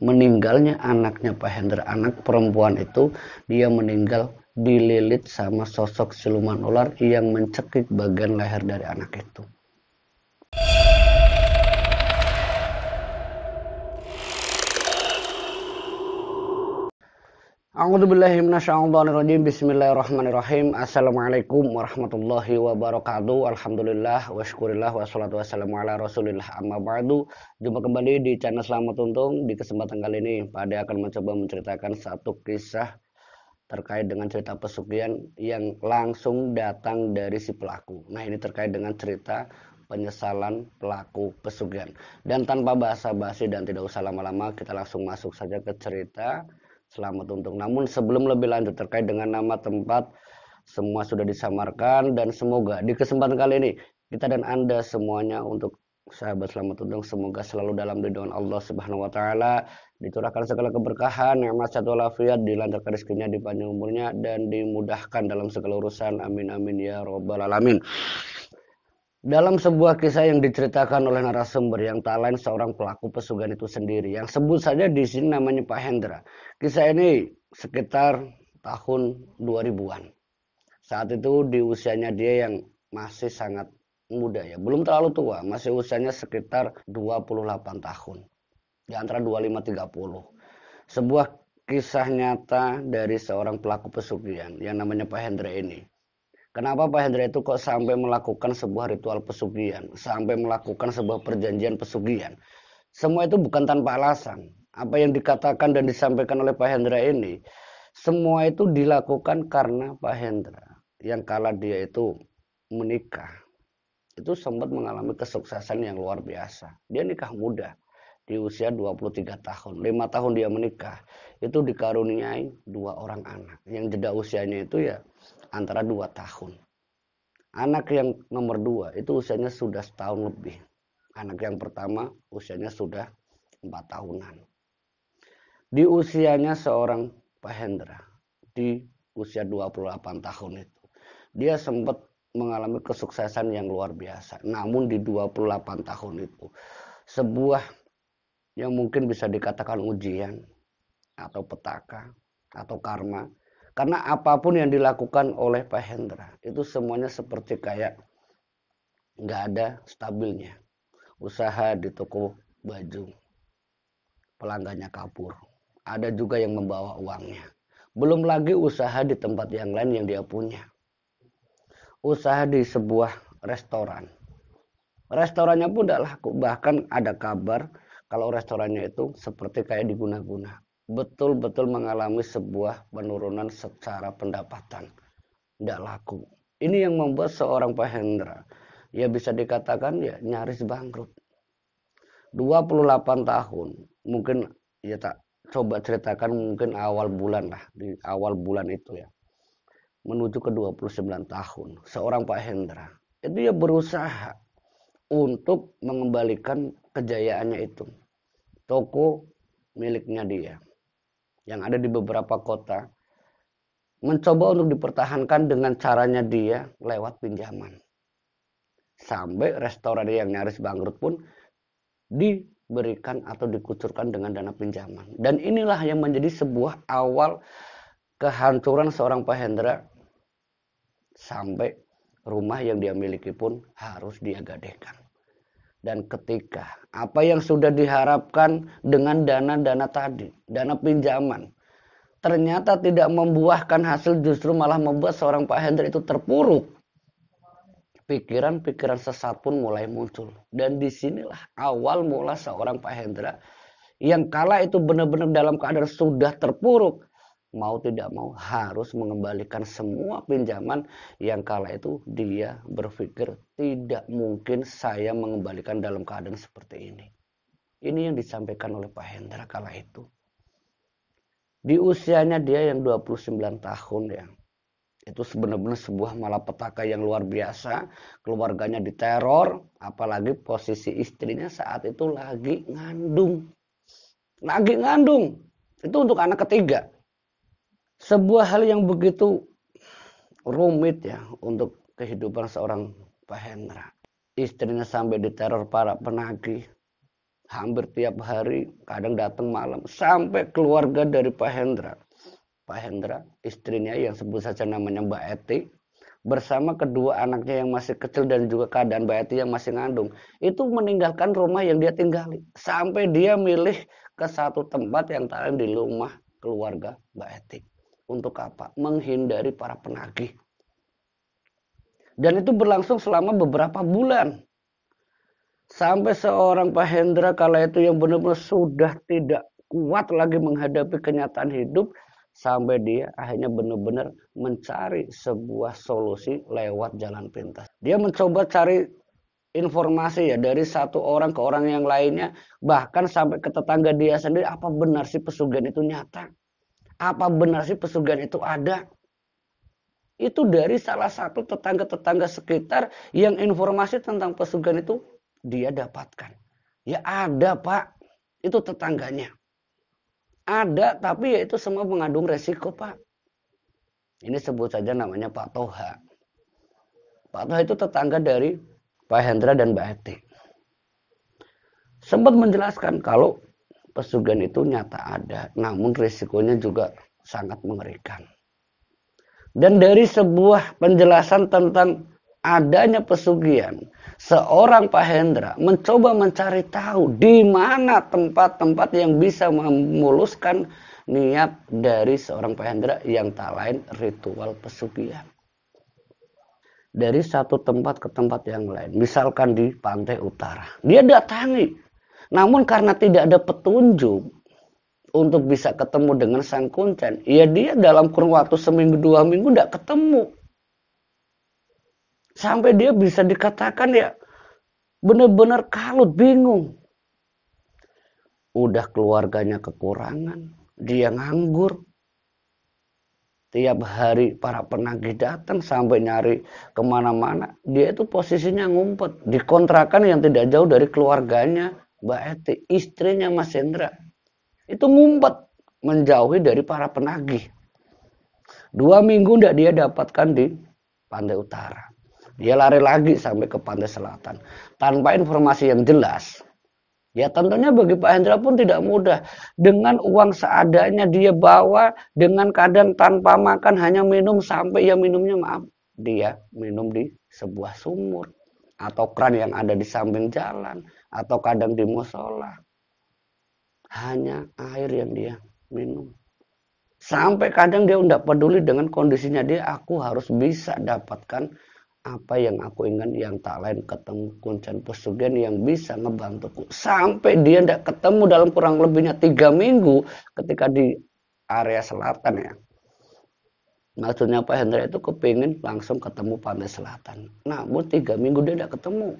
meninggalnya anaknya Pak Hendra anak perempuan itu dia meninggal dililit sama sosok siluman ular yang mencekik bagian leher dari anak itu A'udzubillahiminasyaitonirrojim Bismillahirrahmanirrahim Assalamualaikum warahmatullahi wabarakatuh Alhamdulillah Wassalamualaikum warahmatullahi wassalamu ala rasulillah Amma ba'du Jumpa kembali di channel Selamat Untung Di kesempatan kali ini Pada akan mencoba menceritakan satu kisah Terkait dengan cerita pesugihan Yang langsung datang dari si pelaku Nah ini terkait dengan cerita penyesalan pelaku pesugihan Dan tanpa basa-basi dan tidak usah lama-lama Kita langsung masuk saja ke cerita selamat untuk Namun sebelum lebih lanjut terkait dengan nama tempat semua sudah disamarkan dan semoga di kesempatan kali ini kita dan Anda semuanya untuk sahabat selamat untuk semoga selalu dalam lindungan Allah Subhanahu wa taala dicurahkan segala keberkahan nikmat satu walafiat dilancarkan rezekinya dipanjang umurnya dan dimudahkan dalam segala urusan amin amin ya robbal alamin dalam sebuah kisah yang diceritakan oleh narasumber yang tak lain seorang pelaku pesugihan itu sendiri, yang sebut saja di sini namanya Pak Hendra. Kisah ini sekitar tahun 2000-an. Saat itu di usianya dia yang masih sangat muda ya, belum terlalu tua, masih usianya sekitar 28 tahun. Di antara 25-30. Sebuah kisah nyata dari seorang pelaku pesugihan yang namanya Pak Hendra ini. Kenapa Pak Hendra itu kok sampai melakukan sebuah ritual pesugihan, sampai melakukan sebuah perjanjian pesugihan? Semua itu bukan tanpa alasan. Apa yang dikatakan dan disampaikan oleh Pak Hendra ini, semua itu dilakukan karena Pak Hendra yang kala dia itu menikah itu sempat mengalami kesuksesan yang luar biasa. Dia nikah muda di usia 23 tahun. lima tahun dia menikah. Itu dikaruniai dua orang anak. Yang jeda usianya itu ya antara dua tahun. Anak yang nomor dua itu usianya sudah setahun lebih. Anak yang pertama usianya sudah empat tahunan. Di usianya seorang Pak Hendra, di usia 28 tahun itu, dia sempat mengalami kesuksesan yang luar biasa. Namun di 28 tahun itu, sebuah yang mungkin bisa dikatakan ujian, atau petaka, atau karma, karena apapun yang dilakukan oleh Pak Hendra itu semuanya seperti kayak nggak ada stabilnya. Usaha di toko baju, pelanggannya kapur. Ada juga yang membawa uangnya. Belum lagi usaha di tempat yang lain yang dia punya. Usaha di sebuah restoran. Restorannya pun tidak laku. Bahkan ada kabar kalau restorannya itu seperti kayak diguna-guna betul-betul mengalami sebuah penurunan secara pendapatan. Tidak laku. Ini yang membuat seorang Pak Hendra, ya bisa dikatakan ya nyaris bangkrut. 28 tahun mungkin ya tak coba ceritakan mungkin awal bulan lah di awal bulan itu ya menuju ke 29 tahun seorang Pak Hendra itu ya berusaha untuk mengembalikan kejayaannya itu toko miliknya dia yang ada di beberapa kota mencoba untuk dipertahankan dengan caranya dia lewat pinjaman. Sampai restoran yang nyaris bangkrut pun diberikan atau dikucurkan dengan dana pinjaman. Dan inilah yang menjadi sebuah awal kehancuran seorang Pak Hendra sampai rumah yang dia miliki pun harus dia gadekan dan ketika apa yang sudah diharapkan dengan dana-dana tadi, dana pinjaman, ternyata tidak membuahkan hasil justru malah membuat seorang Pak Hendra itu terpuruk. Pikiran-pikiran sesat pun mulai muncul. Dan disinilah awal mula seorang Pak Hendra yang kala itu benar-benar dalam keadaan sudah terpuruk mau tidak mau harus mengembalikan semua pinjaman yang kala itu dia berpikir tidak mungkin saya mengembalikan dalam keadaan seperti ini. Ini yang disampaikan oleh Pak Hendra kala itu. Di usianya dia yang 29 tahun ya. Itu sebenarnya sebuah malapetaka yang luar biasa. Keluarganya diteror, apalagi posisi istrinya saat itu lagi ngandung. Lagi ngandung. Itu untuk anak ketiga sebuah hal yang begitu rumit ya untuk kehidupan seorang Pak Hendra. Istrinya sampai diteror para penagih. Hampir tiap hari, kadang datang malam. Sampai keluarga dari Pak Hendra, Pak Hendra, istrinya yang sebut saja namanya Mbak Eti. Bersama kedua anaknya yang masih kecil dan juga keadaan Mbak Eti yang masih ngandung. Itu meninggalkan rumah yang dia tinggali. Sampai dia milih ke satu tempat yang tadi di rumah keluarga Mbak Etik. Untuk apa? Menghindari para penagih. Dan itu berlangsung selama beberapa bulan. Sampai seorang Pak Hendra kala itu yang benar-benar sudah tidak kuat lagi menghadapi kenyataan hidup. Sampai dia akhirnya benar-benar mencari sebuah solusi lewat jalan pintas. Dia mencoba cari informasi ya dari satu orang ke orang yang lainnya bahkan sampai ke tetangga dia sendiri apa benar sih pesugihan itu nyata apa benar sih pesugihan itu ada? Itu dari salah satu tetangga-tetangga sekitar yang informasi tentang pesugihan itu dia dapatkan. Ya ada pak, itu tetangganya. Ada tapi ya itu semua mengandung resiko pak. Ini sebut saja namanya Pak Toha. Pak Toha itu tetangga dari Pak Hendra dan Mbak Eti. Sempat menjelaskan kalau pesugihan itu nyata ada, namun risikonya juga sangat mengerikan. Dan dari sebuah penjelasan tentang adanya pesugihan, seorang Pak Hendra mencoba mencari tahu di mana tempat-tempat yang bisa memuluskan niat dari seorang Pak Hendra yang tak lain ritual pesugihan. Dari satu tempat ke tempat yang lain, misalkan di pantai utara. Dia datangi namun karena tidak ada petunjuk untuk bisa ketemu dengan sang kuncen, ya dia dalam kurun waktu seminggu dua minggu tidak ketemu. Sampai dia bisa dikatakan ya benar-benar kalut, bingung. Udah keluarganya kekurangan, dia nganggur, tiap hari para penagih datang sampai nyari kemana-mana dia itu posisinya ngumpet dikontrakan yang tidak jauh dari keluarganya Mbak Eti, istrinya Mas Hendra, itu ngumpet menjauhi dari para penagih. Dua minggu tidak dia dapatkan di pantai utara. Dia lari lagi sampai ke pantai selatan. Tanpa informasi yang jelas, Ya tentunya bagi Pak Hendra pun tidak mudah. Dengan uang seadanya dia bawa, dengan kadang tanpa makan hanya minum sampai ya minumnya maaf. Dia minum di sebuah sumur atau kran yang ada di samping jalan atau kadang di musola. Hanya air yang dia minum. Sampai kadang dia tidak peduli dengan kondisinya dia, aku harus bisa dapatkan apa yang aku inginkan yang tak lain ketemu kuncen pesugihan yang bisa ngebantuku. Sampai dia tidak ketemu dalam kurang lebihnya tiga minggu ketika di area selatan ya maksudnya Pak Hendra itu kepingin langsung ketemu Pantai Selatan. Nah, buat tiga minggu dia tidak ketemu.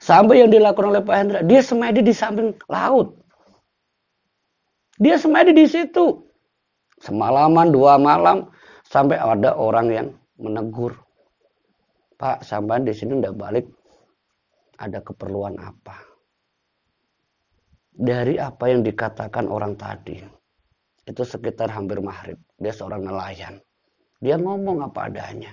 Sampai yang dilakukan oleh Pak Hendra, dia semedi di samping laut. Dia semedi di situ. Semalaman, dua malam, sampai ada orang yang menegur. Pak, sampai di sini tidak balik. Ada keperluan apa? Dari apa yang dikatakan orang tadi. Itu sekitar hampir maghrib. Dia seorang nelayan dia ngomong apa adanya.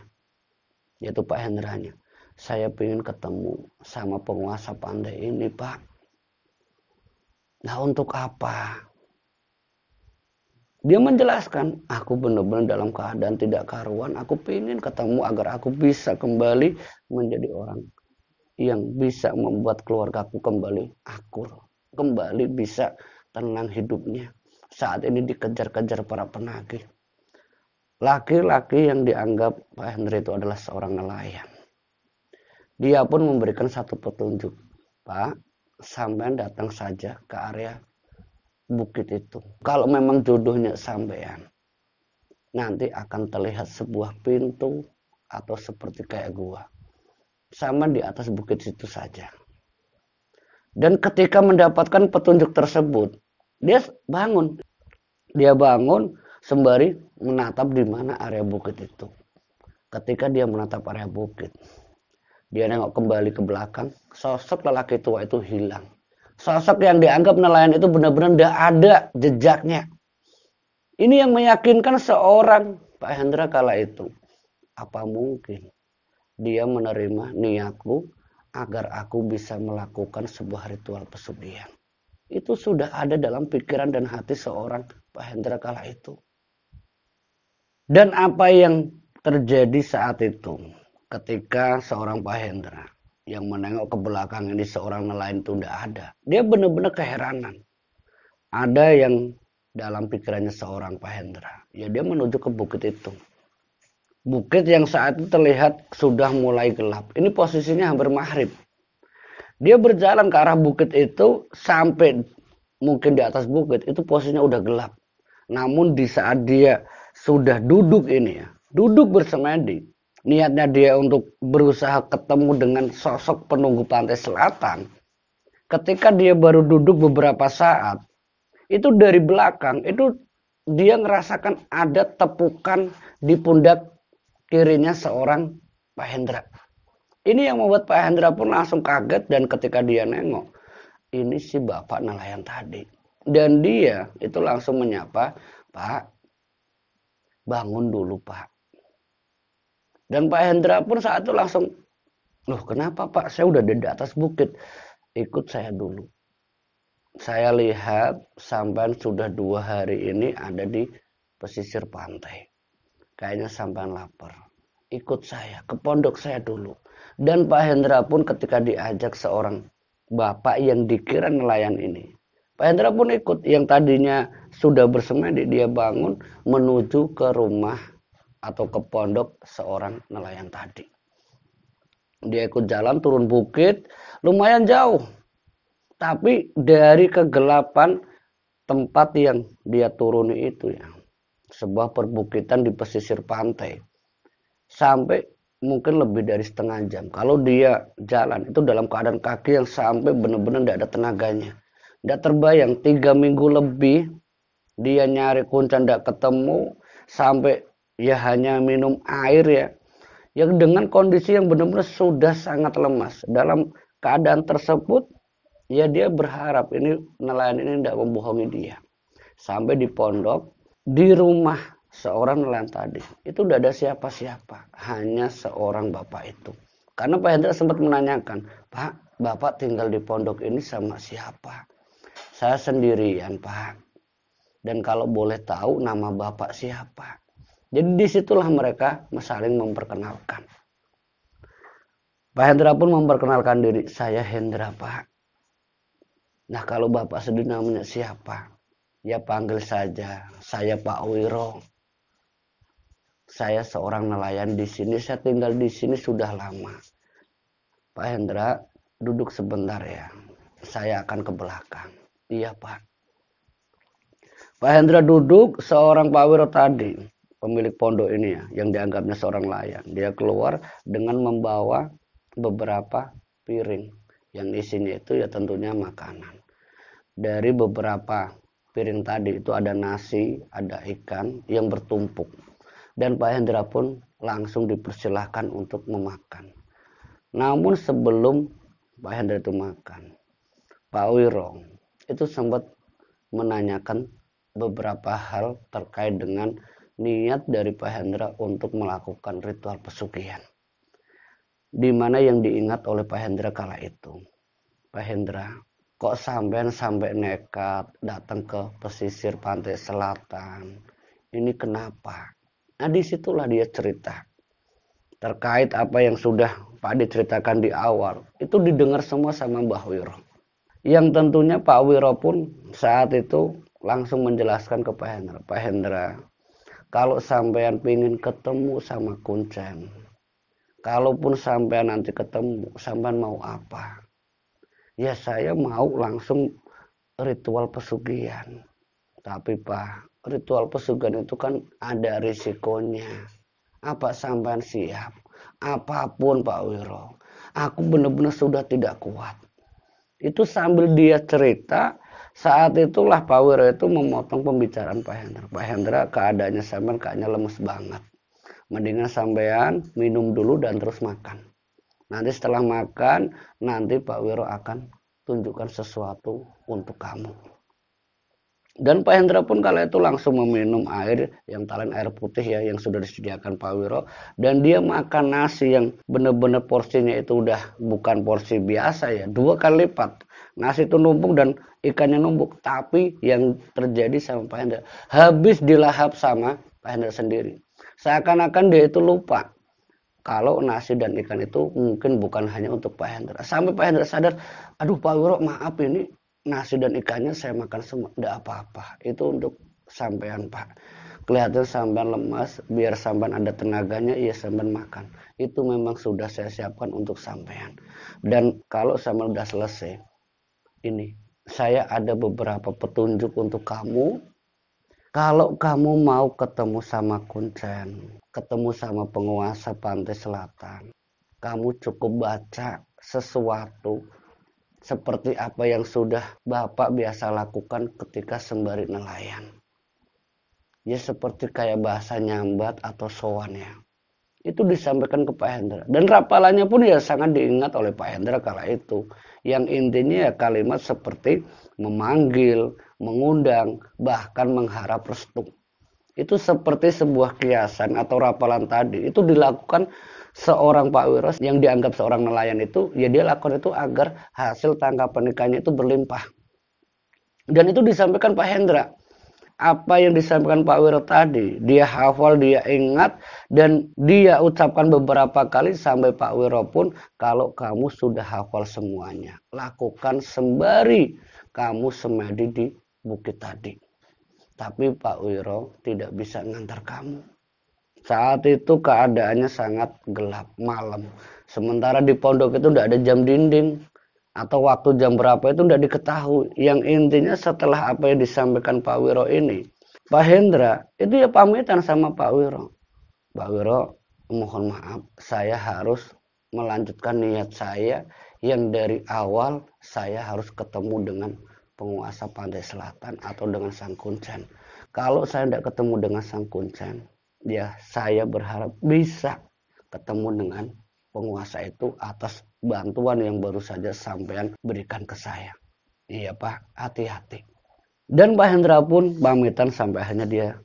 Yaitu Pak Hendranya. Saya ingin ketemu sama penguasa pandai ini Pak. Nah untuk apa? Dia menjelaskan, aku benar-benar dalam keadaan tidak karuan, aku ingin ketemu agar aku bisa kembali menjadi orang yang bisa membuat keluarga aku kembali akur, kembali bisa tenang hidupnya. Saat ini dikejar-kejar para penagih. Laki-laki yang dianggap Pak Hendra itu adalah seorang nelayan. Dia pun memberikan satu petunjuk. Pak, sampean datang saja ke area bukit itu. Kalau memang jodohnya sampean, nanti akan terlihat sebuah pintu atau seperti kayak gua. Sama di atas bukit situ saja. Dan ketika mendapatkan petunjuk tersebut, dia bangun. Dia bangun sembari menatap di mana area bukit itu. Ketika dia menatap area bukit, dia nengok kembali ke belakang, sosok lelaki tua itu hilang. Sosok yang dianggap nelayan itu benar-benar tidak ada jejaknya. Ini yang meyakinkan seorang Pak Hendra kala itu. Apa mungkin dia menerima niatku agar aku bisa melakukan sebuah ritual pesugihan. Itu sudah ada dalam pikiran dan hati seorang Pak Hendra kala itu dan apa yang terjadi saat itu ketika seorang Pahendra yang menengok ke belakang ini seorang nelayan itu tidak ada. Dia benar-benar keheranan. Ada yang dalam pikirannya seorang Pahendra. Ya dia menuju ke bukit itu. Bukit yang saat itu terlihat sudah mulai gelap. Ini posisinya hampir maghrib. Dia berjalan ke arah bukit itu sampai mungkin di atas bukit itu posisinya udah gelap. Namun di saat dia sudah duduk ini ya, duduk bersemedi, niatnya dia untuk berusaha ketemu dengan sosok penunggu pantai selatan, ketika dia baru duduk beberapa saat, itu dari belakang, itu dia ngerasakan ada tepukan di pundak kirinya seorang Pak Hendra. Ini yang membuat Pak Hendra pun langsung kaget dan ketika dia nengok, ini si bapak nelayan tadi. Dan dia itu langsung menyapa, Pak, bangun dulu Pak. Dan Pak Hendra pun saat itu langsung, loh kenapa Pak, saya udah ada di atas bukit. Ikut saya dulu. Saya lihat sampan sudah dua hari ini ada di pesisir pantai. Kayaknya sampan lapar. Ikut saya, ke pondok saya dulu. Dan Pak Hendra pun ketika diajak seorang bapak yang dikira nelayan ini. Pak Hendra pun ikut yang tadinya sudah bersemedi dia bangun menuju ke rumah atau ke pondok seorang nelayan tadi. Dia ikut jalan turun bukit lumayan jauh. Tapi dari kegelapan tempat yang dia turuni itu ya sebuah perbukitan di pesisir pantai sampai mungkin lebih dari setengah jam kalau dia jalan itu dalam keadaan kaki yang sampai benar-benar tidak ada tenaganya tidak terbayang tiga minggu lebih dia nyari kuncan tidak ketemu sampai ya hanya minum air ya. Yang dengan kondisi yang benar-benar sudah sangat lemas. Dalam keadaan tersebut ya dia berharap ini nelayan ini tidak membohongi dia. Sampai di pondok di rumah seorang nelayan tadi itu tidak ada siapa-siapa hanya seorang bapak itu karena Pak Hendra sempat menanyakan Pak Bapak tinggal di pondok ini sama siapa saya sendirian, Pak. Dan kalau boleh tahu nama Bapak siapa? Jadi disitulah mereka saling memperkenalkan. Pak Hendra pun memperkenalkan diri, saya Hendra Pak. Nah kalau Bapak sedih namanya siapa? Ya panggil saja, saya Pak Wiro. Saya seorang nelayan di sini, saya tinggal di sini sudah lama. Pak Hendra, duduk sebentar ya, saya akan ke belakang. Iya Pak. Pak Hendra duduk seorang Pak Wiro tadi, pemilik pondok ini ya, yang dianggapnya seorang layan. Dia keluar dengan membawa beberapa piring yang isinya itu ya tentunya makanan. Dari beberapa piring tadi itu ada nasi, ada ikan yang bertumpuk. Dan Pak Hendra pun langsung dipersilahkan untuk memakan. Namun sebelum Pak Hendra itu makan, Pak Wiro itu sempat menanyakan beberapa hal terkait dengan niat dari Pak Hendra untuk melakukan ritual pesugihan. Di mana yang diingat oleh Pak Hendra kala itu? Pak Hendra, kok sampean sampai nekat datang ke pesisir pantai selatan? Ini kenapa? Nah disitulah dia cerita terkait apa yang sudah Pak diceritakan di awal itu didengar semua sama Mbah Wiro yang tentunya Pak Wiro pun saat itu langsung menjelaskan ke Pak Hendra. Pak Hendra, kalau sampean pingin ketemu sama Kuncen, kalaupun sampean nanti ketemu, sampean mau apa? Ya saya mau langsung ritual pesugihan. Tapi Pak, ritual pesugihan itu kan ada risikonya. Apa sampean siap? Apapun Pak Wiro, aku benar-benar sudah tidak kuat. Itu sambil dia cerita, saat itulah Pak Wiro itu memotong pembicaraan Pak Hendra. Pak Hendra keadaannya sampean kayaknya lemes banget. Mendingan sampean minum dulu dan terus makan. Nanti setelah makan, nanti Pak Wiro akan tunjukkan sesuatu untuk kamu. Dan Pak Hendra pun kala itu langsung meminum air yang talen air putih ya yang sudah disediakan Pak Wiro dan dia makan nasi yang benar-benar porsinya itu udah bukan porsi biasa ya dua kali lipat nasi itu numpuk dan ikannya numpuk tapi yang terjadi sama Pak Hendra habis dilahap sama Pak Hendra sendiri seakan-akan dia itu lupa kalau nasi dan ikan itu mungkin bukan hanya untuk Pak Hendra sampai Pak Hendra sadar aduh Pak Wiro maaf ini nasi dan ikannya saya makan semua tidak apa-apa itu untuk sampean pak kelihatan sampean lemas biar sampean ada tenaganya ya sampean makan itu memang sudah saya siapkan untuk sampean dan kalau sampean sudah selesai ini saya ada beberapa petunjuk untuk kamu kalau kamu mau ketemu sama kuncen, ketemu sama penguasa pantai selatan, kamu cukup baca sesuatu seperti apa yang sudah Bapak biasa lakukan ketika sembari nelayan. Ya seperti kayak bahasa nyambat atau sowan ya. Itu disampaikan ke Pak Hendra. Dan rapalannya pun ya sangat diingat oleh Pak Hendra kala itu. Yang intinya ya kalimat seperti memanggil, mengundang, bahkan mengharap restu. Itu seperti sebuah kiasan atau rapalan tadi. Itu dilakukan seorang Pak Wiros yang dianggap seorang nelayan itu ya dia lakukan itu agar hasil tangkapan ikannya itu berlimpah. Dan itu disampaikan Pak Hendra. Apa yang disampaikan Pak Wiro tadi, dia hafal, dia ingat, dan dia ucapkan beberapa kali sampai Pak Wiro pun, kalau kamu sudah hafal semuanya, lakukan sembari kamu semadi di bukit tadi. Tapi Pak Wiro tidak bisa ngantar kamu. Saat itu keadaannya sangat gelap malam. Sementara di pondok itu tidak ada jam dinding atau waktu jam berapa itu tidak diketahui. Yang intinya setelah apa yang disampaikan Pak Wiro ini, Pak Hendra itu ya pamitan sama Pak Wiro. Pak Wiro, mohon maaf, saya harus melanjutkan niat saya yang dari awal saya harus ketemu dengan penguasa pantai selatan atau dengan sang kuncen. Kalau saya tidak ketemu dengan sang kuncen, ya saya berharap bisa ketemu dengan penguasa itu atas bantuan yang baru saja sampean berikan ke saya. Iya Pak, hati-hati. Dan Pak Hendra pun pamitan sampai hanya dia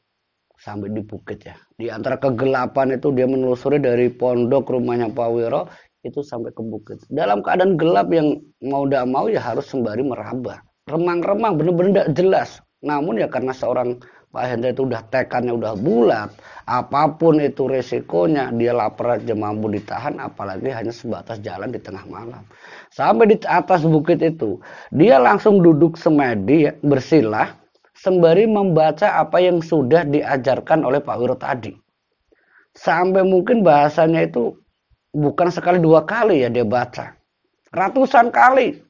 sampai di Bukit ya. Di antara kegelapan itu dia menelusuri dari pondok rumahnya Pak Wiro itu sampai ke Bukit. Dalam keadaan gelap yang mau tidak mau ya harus sembari meraba. Remang-remang bener-bener tidak jelas. Namun ya karena seorang Pak Hendra itu udah tekannya udah bulat, apapun itu resikonya, dia lapar aja mampu ditahan, apalagi hanya sebatas jalan di tengah malam. Sampai di atas bukit itu, dia langsung duduk semedi bersilah, sembari membaca apa yang sudah diajarkan oleh Pak Wiro tadi. Sampai mungkin bahasanya itu bukan sekali dua kali ya dia baca. Ratusan kali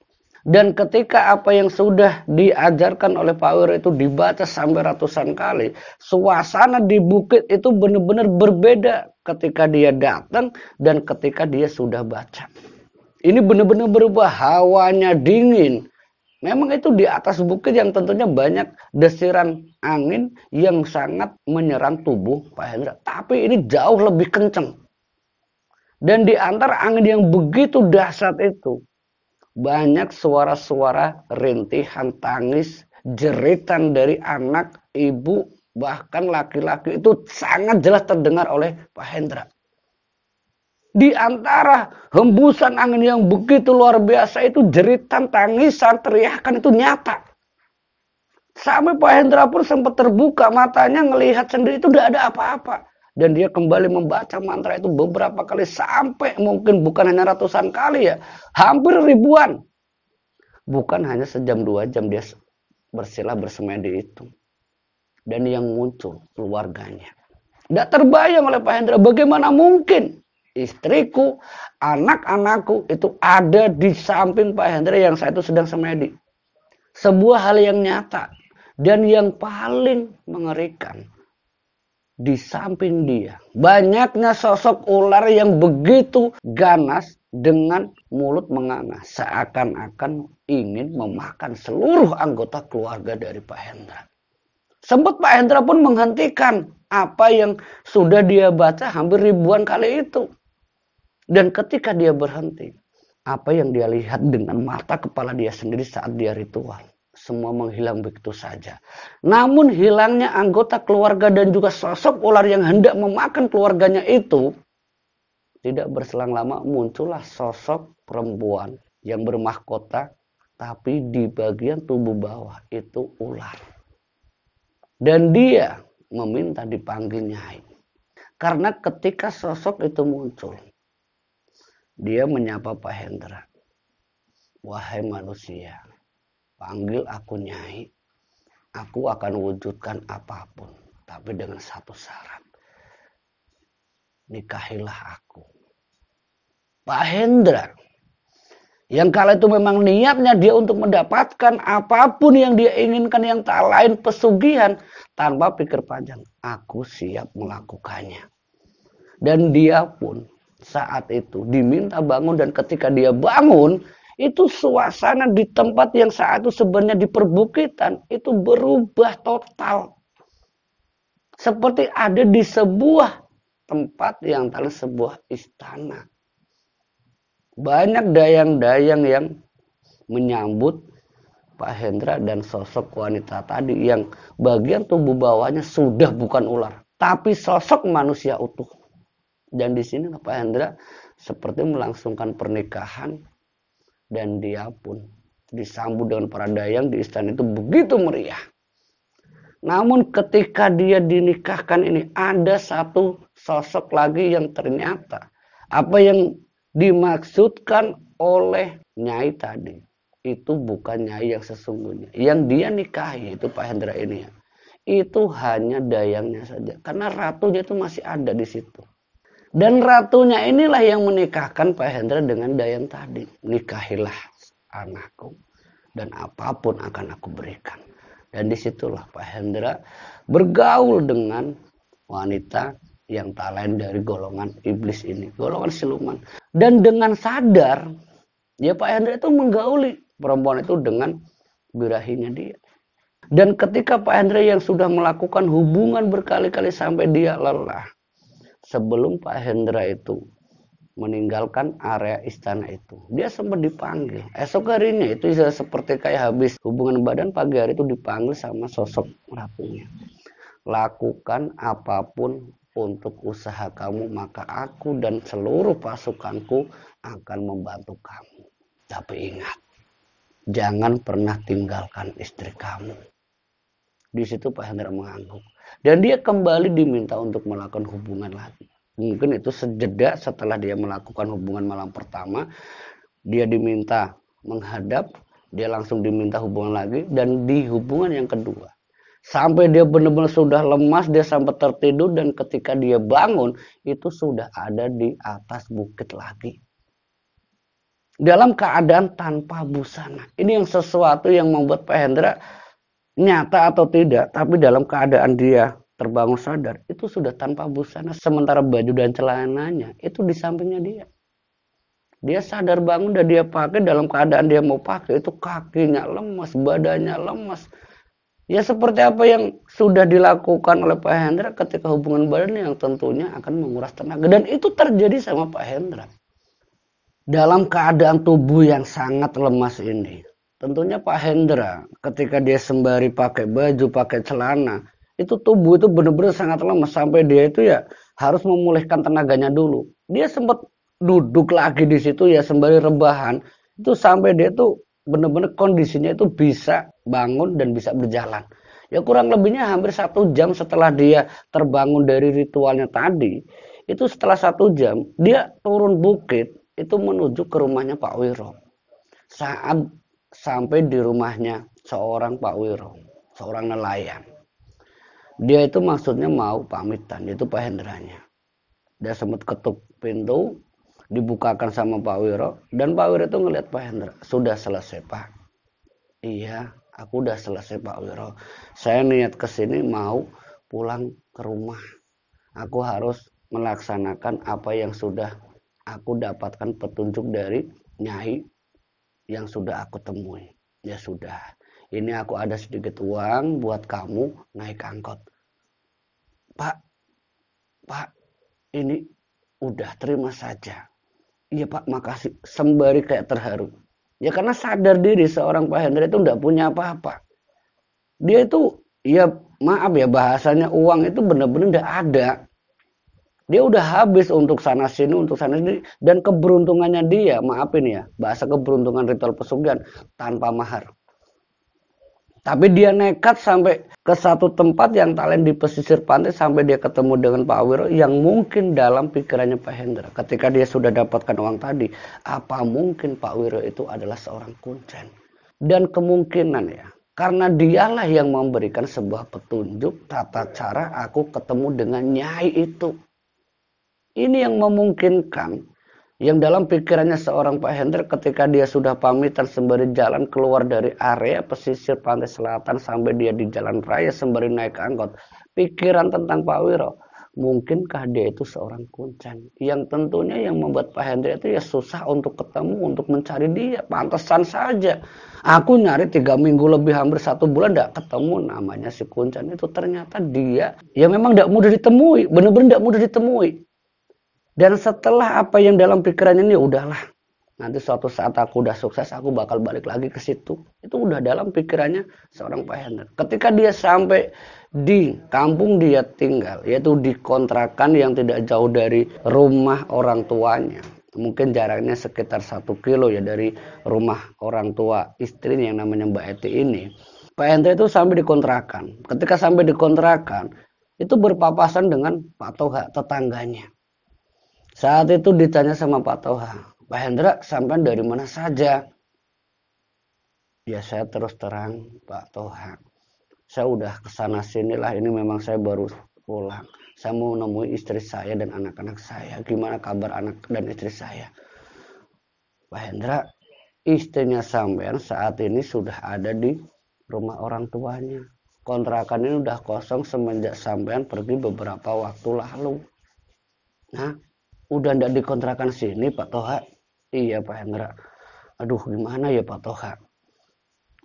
dan ketika apa yang sudah diajarkan oleh Pak Wir itu dibaca sampai ratusan kali, suasana di bukit itu benar-benar berbeda ketika dia datang dan ketika dia sudah baca. Ini benar-benar berubah, hawanya dingin. Memang itu di atas bukit yang tentunya banyak desiran angin yang sangat menyerang tubuh Pak Hendra. Tapi ini jauh lebih kenceng. Dan di antara angin yang begitu dahsyat itu, banyak suara-suara rintihan tangis, jeritan dari anak, ibu, bahkan laki-laki itu sangat jelas terdengar oleh Pak Hendra. Di antara hembusan angin yang begitu luar biasa itu jeritan, tangisan, teriakan itu nyata. Sampai Pak Hendra pun sempat terbuka matanya ngelihat sendiri itu tidak ada apa-apa dan dia kembali membaca mantra itu beberapa kali sampai mungkin bukan hanya ratusan kali ya, hampir ribuan. Bukan hanya sejam dua jam dia bersila bersemedi itu. Dan yang muncul keluarganya. Tidak terbayang oleh Pak Hendra bagaimana mungkin istriku, anak-anakku itu ada di samping Pak Hendra yang saya itu sedang semedi. Sebuah hal yang nyata dan yang paling mengerikan di samping dia. Banyaknya sosok ular yang begitu ganas dengan mulut menganga seakan-akan ingin memakan seluruh anggota keluarga dari Pak Hendra. Sempat Pak Hendra pun menghentikan apa yang sudah dia baca hampir ribuan kali itu. Dan ketika dia berhenti, apa yang dia lihat dengan mata kepala dia sendiri saat dia ritual semua menghilang begitu saja. Namun hilangnya anggota keluarga dan juga sosok ular yang hendak memakan keluarganya itu, tidak berselang lama muncullah sosok perempuan yang bermahkota, tapi di bagian tubuh bawah itu ular. Dan dia meminta dipanggil Nyai. Karena ketika sosok itu muncul, dia menyapa Pak Hendra. Wahai manusia, Panggil aku Nyai. Aku akan wujudkan apapun. Tapi dengan satu syarat. Nikahilah aku. Pak Hendra. Yang kala itu memang niatnya dia untuk mendapatkan apapun yang dia inginkan yang tak lain pesugihan tanpa pikir panjang. Aku siap melakukannya. Dan dia pun saat itu diminta bangun dan ketika dia bangun itu suasana di tempat yang saat itu sebenarnya di perbukitan itu berubah total. Seperti ada di sebuah tempat yang tadi sebuah istana. Banyak dayang-dayang yang menyambut Pak Hendra dan sosok wanita tadi yang bagian tubuh bawahnya sudah bukan ular, tapi sosok manusia utuh. Dan di sini Pak Hendra seperti melangsungkan pernikahan dan dia pun disambut dengan para dayang di istana itu begitu meriah. Namun ketika dia dinikahkan ini ada satu sosok lagi yang ternyata apa yang dimaksudkan oleh Nyai tadi itu bukan Nyai yang sesungguhnya. Yang dia nikahi itu Pak Hendra ini ya. Itu hanya dayangnya saja karena ratunya itu masih ada di situ. Dan ratunya inilah yang menikahkan Pak Hendra dengan Dayan tadi. Nikahilah anakku dan apapun akan aku berikan. Dan disitulah Pak Hendra bergaul dengan wanita yang tak lain dari golongan iblis ini, golongan siluman. Dan dengan sadar, ya Pak Hendra itu menggauli perempuan itu dengan birahinya dia. Dan ketika Pak Hendra yang sudah melakukan hubungan berkali-kali sampai dia lelah, sebelum Pak Hendra itu meninggalkan area istana itu. Dia sempat dipanggil. Esok harinya itu seperti kayak habis hubungan badan pagi hari itu dipanggil sama sosok ratunya. Lakukan apapun untuk usaha kamu maka aku dan seluruh pasukanku akan membantu kamu. Tapi ingat, jangan pernah tinggalkan istri kamu. Di situ Pak Hendra mengangguk dan dia kembali diminta untuk melakukan hubungan lagi mungkin itu sejeda setelah dia melakukan hubungan malam pertama dia diminta menghadap dia langsung diminta hubungan lagi dan di hubungan yang kedua sampai dia benar-benar sudah lemas dia sampai tertidur dan ketika dia bangun itu sudah ada di atas bukit lagi dalam keadaan tanpa busana ini yang sesuatu yang membuat Pak Hendra nyata atau tidak, tapi dalam keadaan dia terbangun sadar, itu sudah tanpa busana. Sementara baju dan celananya itu di sampingnya dia. Dia sadar bangun dan dia pakai dalam keadaan dia mau pakai itu kakinya lemas, badannya lemas. Ya seperti apa yang sudah dilakukan oleh Pak Hendra ketika hubungan badan yang tentunya akan menguras tenaga. Dan itu terjadi sama Pak Hendra. Dalam keadaan tubuh yang sangat lemas ini Tentunya Pak Hendra ketika dia sembari pakai baju, pakai celana, itu tubuh itu benar-benar sangat lemas sampai dia itu ya harus memulihkan tenaganya dulu. Dia sempat duduk lagi di situ ya sembari rebahan, itu sampai dia itu benar-benar kondisinya itu bisa bangun dan bisa berjalan. Ya kurang lebihnya hampir satu jam setelah dia terbangun dari ritualnya tadi, itu setelah satu jam dia turun bukit itu menuju ke rumahnya Pak Wiro. Saat sampai di rumahnya seorang Pak Wiro, seorang nelayan. Dia itu maksudnya mau pamitan, itu Pak Hendranya. Dia sempat ketuk pintu, dibukakan sama Pak Wiro, dan Pak Wiro itu ngelihat Pak Hendra, sudah selesai Pak. Iya, aku udah selesai Pak Wiro. Saya niat kesini mau pulang ke rumah. Aku harus melaksanakan apa yang sudah aku dapatkan petunjuk dari Nyai yang sudah aku temui. Ya sudah, ini aku ada sedikit uang buat kamu naik angkot. Pak, Pak, ini udah terima saja. Iya Pak, makasih. Sembari kayak terharu. Ya karena sadar diri seorang Pak Hendra itu nggak punya apa-apa. Dia itu, ya maaf ya bahasanya uang itu benar-benar nggak ada dia udah habis untuk sana sini untuk sana sini dan keberuntungannya dia maafin ya bahasa keberuntungan ritual pesugihan tanpa mahar tapi dia nekat sampai ke satu tempat yang talent di pesisir pantai sampai dia ketemu dengan Pak Wiro yang mungkin dalam pikirannya Pak Hendra ketika dia sudah dapatkan uang tadi apa mungkin Pak Wiro itu adalah seorang kuncen dan kemungkinan ya karena dialah yang memberikan sebuah petunjuk tata cara aku ketemu dengan nyai itu ini yang memungkinkan yang dalam pikirannya seorang Pak Hendra ketika dia sudah pamitan sembari jalan keluar dari area pesisir pantai selatan sampai dia di jalan raya sembari naik angkot. Pikiran tentang Pak Wiro, mungkinkah dia itu seorang kuncen? Yang tentunya yang membuat Pak Hendra itu ya susah untuk ketemu, untuk mencari dia. Pantesan saja. Aku nyari tiga minggu lebih hampir satu bulan tidak ketemu namanya si kuncen itu ternyata dia ya memang tidak mudah ditemui, benar-benar tidak mudah ditemui dan setelah apa yang dalam pikirannya ini udahlah. Nanti suatu saat aku udah sukses, aku bakal balik lagi ke situ. Itu udah dalam pikirannya seorang Pak Hendra. Ketika dia sampai di kampung dia tinggal, yaitu di kontrakan yang tidak jauh dari rumah orang tuanya. Mungkin jaraknya sekitar satu kilo ya dari rumah orang tua istri yang namanya Mbak Eti ini. Pak Hendra itu sampai di kontrakan. Ketika sampai di kontrakan, itu berpapasan dengan Pak Toha tetangganya. Saat itu ditanya sama Pak Toha, Pak Hendra sampai dari mana saja? Ya saya terus terang Pak Toha, saya udah kesana sinilah ini memang saya baru pulang. Saya mau nemui istri saya dan anak-anak saya. Gimana kabar anak dan istri saya? Pak Hendra, istrinya sampean saat ini sudah ada di rumah orang tuanya. Kontrakan ini udah kosong semenjak sampean pergi beberapa waktu lalu. Nah, udah ndak dikontrakan sini Pak Toha iya Pak Hendra aduh gimana ya Pak Toha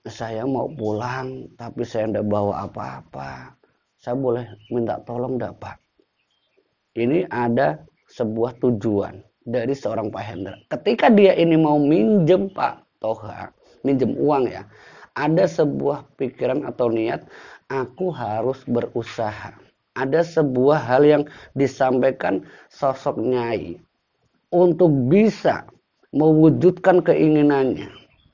saya mau pulang tapi saya ndak bawa apa-apa saya boleh minta tolong ndak Pak ini ada sebuah tujuan dari seorang Pak Hendra ketika dia ini mau minjem Pak Toha minjem uang ya ada sebuah pikiran atau niat aku harus berusaha ada sebuah hal yang disampaikan sosok Nyai untuk bisa mewujudkan keinginannya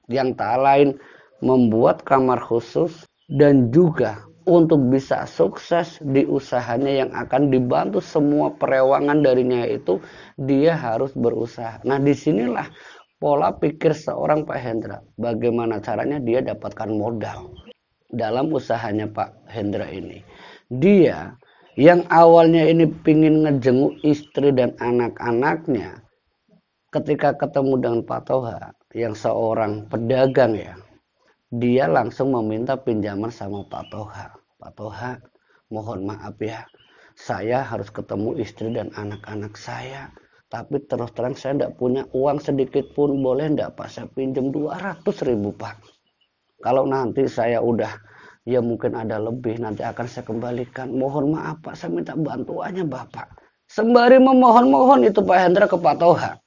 yang tak lain membuat kamar khusus dan juga untuk bisa sukses di usahanya yang akan dibantu semua perewangan darinya itu dia harus berusaha. Nah disinilah pola pikir seorang Pak Hendra. Bagaimana caranya dia dapatkan modal dalam usahanya Pak Hendra ini. Dia yang awalnya ini pingin ngejenguk istri dan anak-anaknya ketika ketemu dengan Pak Toha yang seorang pedagang ya dia langsung meminta pinjaman sama Pak Toha Pak Toha mohon maaf ya saya harus ketemu istri dan anak-anak saya tapi terus terang saya tidak punya uang sedikit pun boleh tidak Pak saya pinjam 200 ribu Pak kalau nanti saya udah ya mungkin ada lebih nanti akan saya kembalikan mohon maaf pak saya minta bantuannya bapak sembari memohon-mohon itu Pak Hendra ke Pak Toha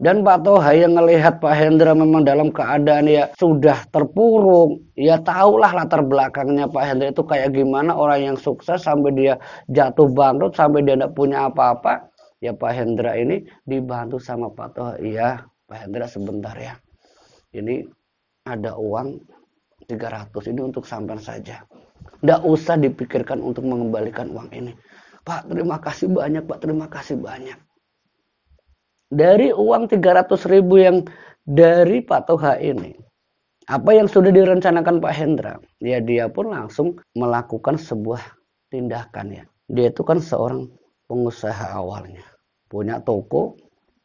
dan Pak Toha yang melihat Pak Hendra memang dalam keadaan ya sudah terpuruk ya tahulah latar belakangnya Pak Hendra itu kayak gimana orang yang sukses sampai dia jatuh bangkrut sampai dia tidak punya apa-apa ya Pak Hendra ini dibantu sama Pak Toha iya Pak Hendra sebentar ya ini ada uang 300 ini untuk sampan saja. Tidak usah dipikirkan untuk mengembalikan uang ini. Pak, terima kasih banyak, Pak, terima kasih banyak. Dari uang 300 ribu yang dari Pak Toha ini, apa yang sudah direncanakan Pak Hendra? Ya dia pun langsung melakukan sebuah tindakan ya. Dia itu kan seorang pengusaha awalnya. Punya toko,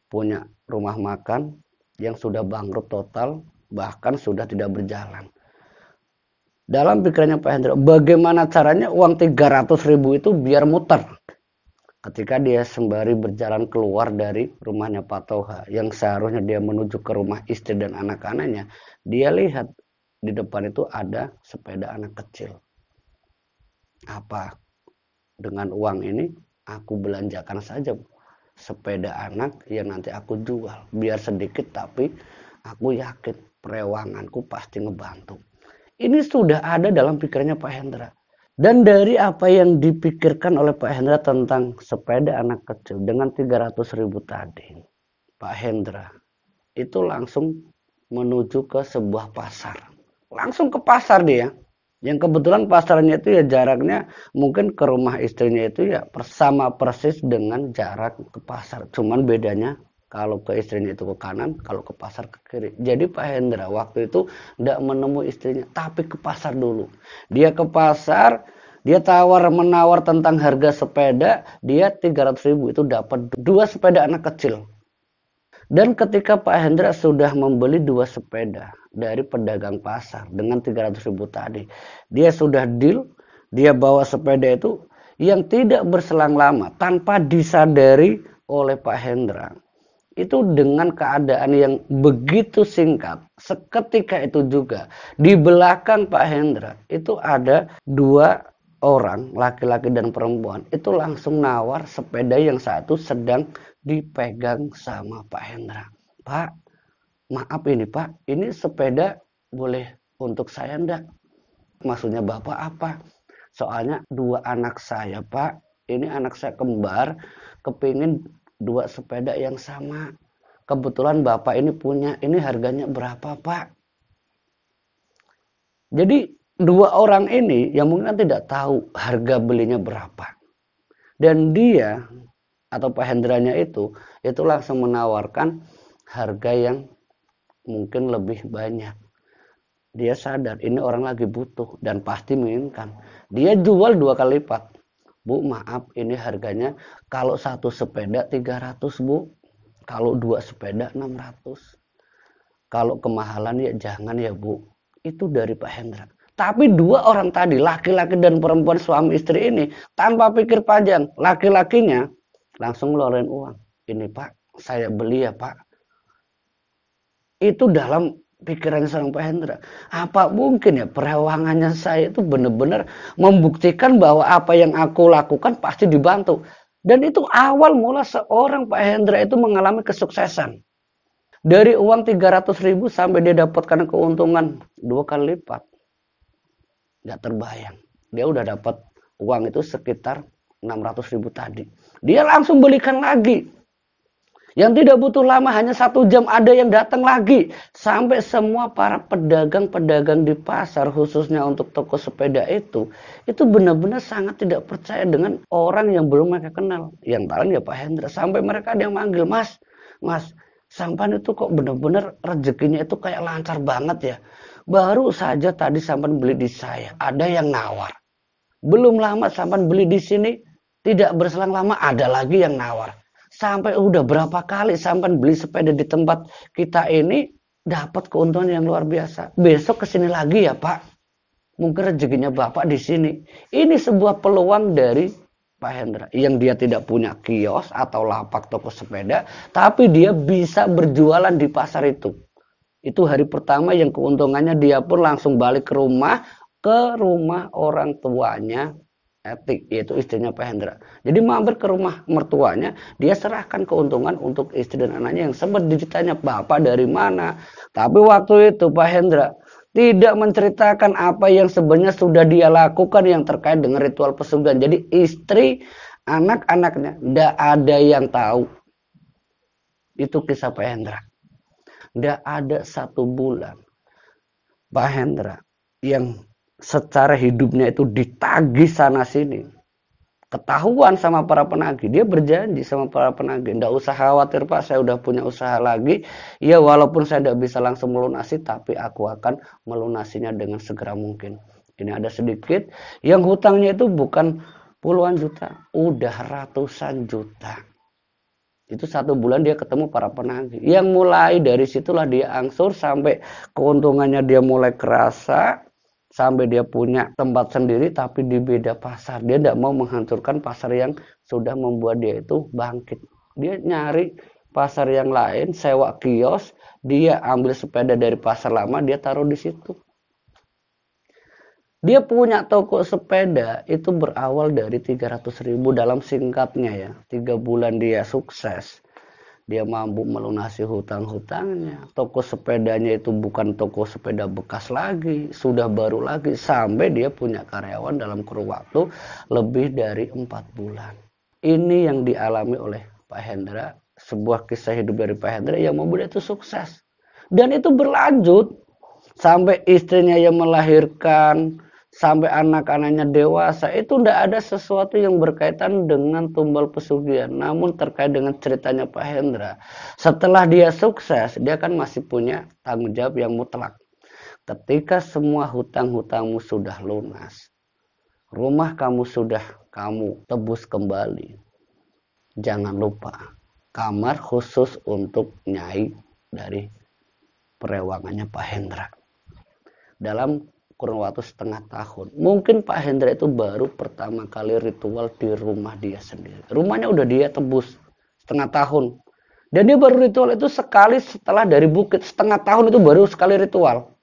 punya rumah makan yang sudah bangkrut total, bahkan sudah tidak berjalan dalam pikirannya Pak Hendro bagaimana caranya uang 300 ribu itu biar muter ketika dia sembari berjalan keluar dari rumahnya Pak Toha yang seharusnya dia menuju ke rumah istri dan anak-anaknya dia lihat di depan itu ada sepeda anak kecil apa dengan uang ini aku belanjakan saja sepeda anak yang nanti aku jual biar sedikit tapi aku yakin perewanganku pasti ngebantu ini sudah ada dalam pikirannya Pak Hendra. Dan dari apa yang dipikirkan oleh Pak Hendra tentang sepeda anak kecil dengan 300 ribu tadi, Pak Hendra itu langsung menuju ke sebuah pasar. Langsung ke pasar dia. Yang kebetulan pasarnya itu ya jaraknya mungkin ke rumah istrinya itu ya sama persis dengan jarak ke pasar. Cuman bedanya kalau ke istrinya itu ke kanan, kalau ke pasar ke kiri. Jadi Pak Hendra waktu itu tidak menemui istrinya, tapi ke pasar dulu. Dia ke pasar, dia tawar menawar tentang harga sepeda, dia 300 ribu itu dapat dua sepeda anak kecil. Dan ketika Pak Hendra sudah membeli dua sepeda dari pedagang pasar dengan 300 ribu tadi, dia sudah deal, dia bawa sepeda itu yang tidak berselang lama tanpa disadari oleh Pak Hendra itu dengan keadaan yang begitu singkat seketika itu juga di belakang Pak Hendra itu ada dua orang laki-laki dan perempuan itu langsung nawar sepeda yang satu sedang dipegang sama Pak Hendra Pak maaf ini Pak ini sepeda boleh untuk saya ndak maksudnya Bapak apa soalnya dua anak saya Pak ini anak saya kembar kepingin dua sepeda yang sama. Kebetulan bapak ini punya, ini harganya berapa pak? Jadi dua orang ini yang mungkin tidak tahu harga belinya berapa. Dan dia atau Pak Hendranya itu, itu langsung menawarkan harga yang mungkin lebih banyak. Dia sadar ini orang lagi butuh dan pasti menginginkan. Dia jual dua kali lipat Bu, maaf ini harganya kalau satu sepeda 300, Bu. Kalau dua sepeda 600. Kalau kemahalan ya jangan ya, Bu. Itu dari Pak Hendra. Tapi dua orang tadi, laki-laki dan perempuan suami istri ini, tanpa pikir panjang, laki-lakinya langsung ngeluarin uang. Ini Pak, saya beli ya Pak. Itu dalam pikiran seorang Pak Hendra. Apa mungkin ya perewangannya saya itu benar-benar membuktikan bahwa apa yang aku lakukan pasti dibantu. Dan itu awal mula seorang Pak Hendra itu mengalami kesuksesan. Dari uang 300 ribu sampai dia dapatkan keuntungan dua kali lipat. Gak terbayang. Dia udah dapat uang itu sekitar 600 ribu tadi. Dia langsung belikan lagi yang tidak butuh lama hanya satu jam ada yang datang lagi. Sampai semua para pedagang-pedagang di pasar khususnya untuk toko sepeda itu. Itu benar-benar sangat tidak percaya dengan orang yang belum mereka kenal. Yang paling ya Pak Hendra. Sampai mereka ada yang manggil mas. Mas sampan itu kok benar-benar rezekinya itu kayak lancar banget ya. Baru saja tadi sampan beli di saya. Ada yang nawar. Belum lama sampan beli di sini. Tidak berselang lama ada lagi yang nawar sampai udah berapa kali sampai beli sepeda di tempat kita ini dapat keuntungan yang luar biasa. Besok ke sini lagi ya Pak. Mungkin rezekinya Bapak di sini. Ini sebuah peluang dari Pak Hendra yang dia tidak punya kios atau lapak toko sepeda, tapi dia bisa berjualan di pasar itu. Itu hari pertama yang keuntungannya dia pun langsung balik ke rumah, ke rumah orang tuanya etik yaitu istrinya Pak Hendra. Jadi mampir ke rumah mertuanya, dia serahkan keuntungan untuk istri dan anaknya yang sempat ditanya bapak dari mana. Tapi waktu itu Pak Hendra tidak menceritakan apa yang sebenarnya sudah dia lakukan yang terkait dengan ritual pesugihan. Jadi istri anak-anaknya tidak ada yang tahu. Itu kisah Pak Hendra. Tidak ada satu bulan Pak Hendra yang secara hidupnya itu ditagih sana sini ketahuan sama para penagih dia berjanji sama para penagih tidak usah khawatir pak saya udah punya usaha lagi ya walaupun saya tidak bisa langsung melunasi tapi aku akan melunasinya dengan segera mungkin ini ada sedikit yang hutangnya itu bukan puluhan juta udah ratusan juta itu satu bulan dia ketemu para penagih yang mulai dari situlah dia angsur sampai keuntungannya dia mulai kerasa sampai dia punya tempat sendiri tapi di beda pasar dia tidak mau menghancurkan pasar yang sudah membuat dia itu bangkit dia nyari pasar yang lain sewa kios dia ambil sepeda dari pasar lama dia taruh di situ dia punya toko sepeda itu berawal dari 300 ribu dalam singkatnya ya tiga bulan dia sukses dia mampu melunasi hutang-hutangnya. Toko sepedanya itu bukan toko sepeda bekas lagi, sudah baru lagi sampai dia punya karyawan dalam kurun waktu lebih dari empat bulan. Ini yang dialami oleh Pak Hendra, sebuah kisah hidup dari Pak Hendra yang membuat itu sukses. Dan itu berlanjut sampai istrinya yang melahirkan, sampai anak-anaknya dewasa itu tidak ada sesuatu yang berkaitan dengan tumbal pesugihan namun terkait dengan ceritanya Pak Hendra setelah dia sukses dia kan masih punya tanggung jawab yang mutlak ketika semua hutang-hutangmu sudah lunas rumah kamu sudah kamu tebus kembali jangan lupa kamar khusus untuk nyai dari perewangannya Pak Hendra dalam kurang waktu setengah tahun. Mungkin Pak Hendra itu baru pertama kali ritual di rumah dia sendiri. Rumahnya udah dia tebus setengah tahun. Dan dia baru ritual itu sekali setelah dari bukit. Setengah tahun itu baru sekali ritual.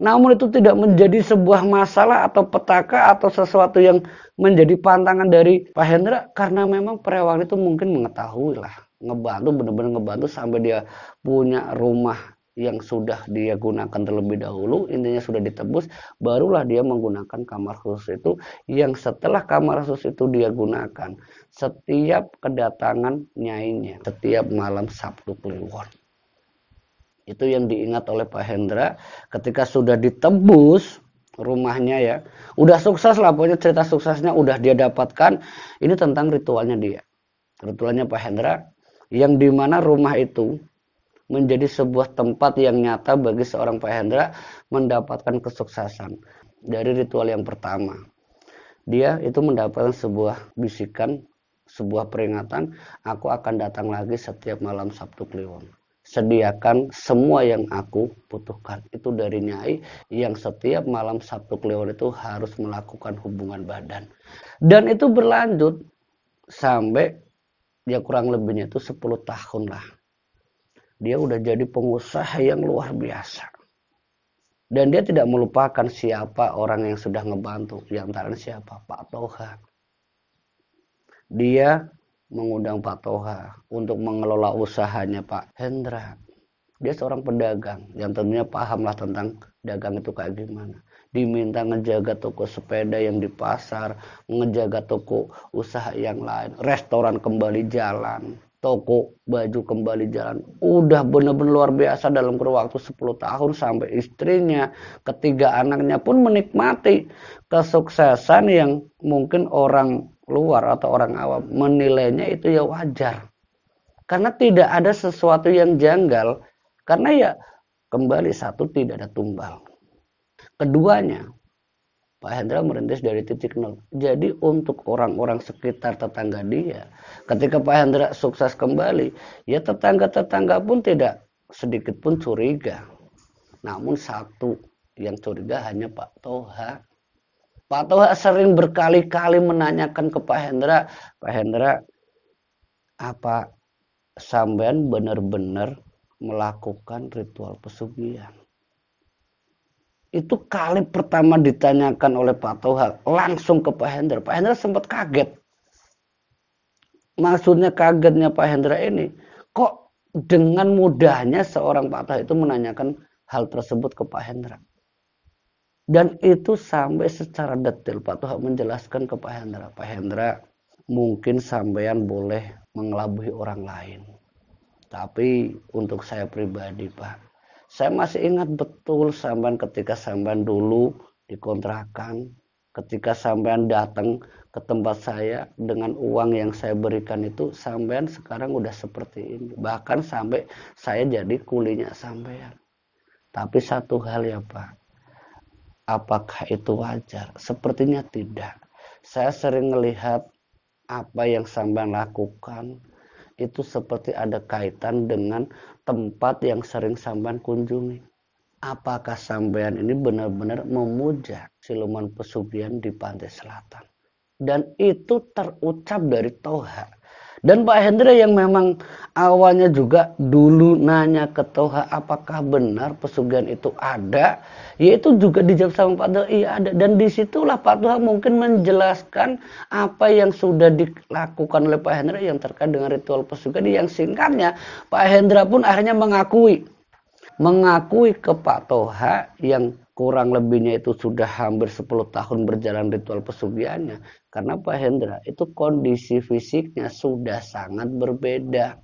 Namun itu tidak menjadi sebuah masalah atau petaka atau sesuatu yang menjadi pantangan dari Pak Hendra. Karena memang perewangan itu mungkin mengetahui lah. Ngebantu, bener-bener ngebantu sampai dia punya rumah yang sudah dia gunakan terlebih dahulu intinya sudah ditebus barulah dia menggunakan kamar khusus itu yang setelah kamar khusus itu dia gunakan setiap kedatangan nyainya setiap malam Sabtu Kliwon itu yang diingat oleh Pak Hendra ketika sudah ditebus rumahnya ya udah sukses lah pokoknya cerita suksesnya udah dia dapatkan ini tentang ritualnya dia ritualnya Pak Hendra yang dimana rumah itu menjadi sebuah tempat yang nyata bagi seorang Pak Hendra mendapatkan kesuksesan dari ritual yang pertama. Dia itu mendapatkan sebuah bisikan, sebuah peringatan, aku akan datang lagi setiap malam Sabtu Kliwon. Sediakan semua yang aku butuhkan. Itu dari Nyai yang setiap malam Sabtu Kliwon itu harus melakukan hubungan badan. Dan itu berlanjut sampai ya kurang lebihnya itu 10 tahun lah dia udah jadi pengusaha yang luar biasa. Dan dia tidak melupakan siapa orang yang sudah ngebantu. Di antara siapa? Pak Toha. Dia mengundang Pak Toha untuk mengelola usahanya Pak Hendra. Dia seorang pedagang yang tentunya pahamlah tentang dagang itu kayak gimana. Diminta ngejaga toko sepeda yang di pasar, ngejaga toko usaha yang lain, restoran kembali jalan toko baju kembali jalan udah bener-bener luar biasa dalam kurun waktu 10 tahun sampai istrinya ketiga anaknya pun menikmati kesuksesan yang mungkin orang luar atau orang awam menilainya itu ya wajar karena tidak ada sesuatu yang janggal karena ya kembali satu tidak ada tumbal keduanya Pak Hendra merintis dari titik nol. Jadi untuk orang-orang sekitar tetangga dia, ketika Pak Hendra sukses kembali, ya tetangga-tetangga pun tidak sedikit pun curiga. Namun satu yang curiga hanya Pak Toha. Pak Toha sering berkali-kali menanyakan ke Pak Hendra, Pak Hendra, apa sampean benar-benar melakukan ritual pesugihan? itu kali pertama ditanyakan oleh Pak Toha langsung ke Pak Hendra. Pak Hendra sempat kaget. Maksudnya kagetnya Pak Hendra ini, kok dengan mudahnya seorang Pak Toha itu menanyakan hal tersebut ke Pak Hendra. Dan itu sampai secara detail Pak Toha menjelaskan ke Pak Hendra. Pak Hendra mungkin sampean boleh mengelabui orang lain. Tapi untuk saya pribadi Pak, saya masih ingat betul sampean ketika sampean dulu dikontrakan, ketika sampean datang ke tempat saya dengan uang yang saya berikan itu sampean sekarang udah seperti ini. Bahkan sampai saya jadi kulinya sampean. Tapi satu hal ya Pak, apakah itu wajar? Sepertinya tidak. Saya sering melihat apa yang sampean lakukan, itu seperti ada kaitan dengan tempat yang sering sampean kunjungi. Apakah sampean ini benar-benar memuja siluman pesugihan di pantai selatan? Dan itu terucap dari Toha dan Pak Hendra yang memang awalnya juga dulu nanya ke Toha apakah benar pesugihan itu ada, yaitu juga dijawab sama Pak Toha, iya ada. Dan disitulah Pak Toha mungkin menjelaskan apa yang sudah dilakukan oleh Pak Hendra yang terkait dengan ritual pesugihan yang singkatnya Pak Hendra pun akhirnya mengakui mengakui ke Pak Toha yang kurang lebihnya itu sudah hampir 10 tahun berjalan ritual pesugihannya. Karena Pak Hendra itu kondisi fisiknya sudah sangat berbeda.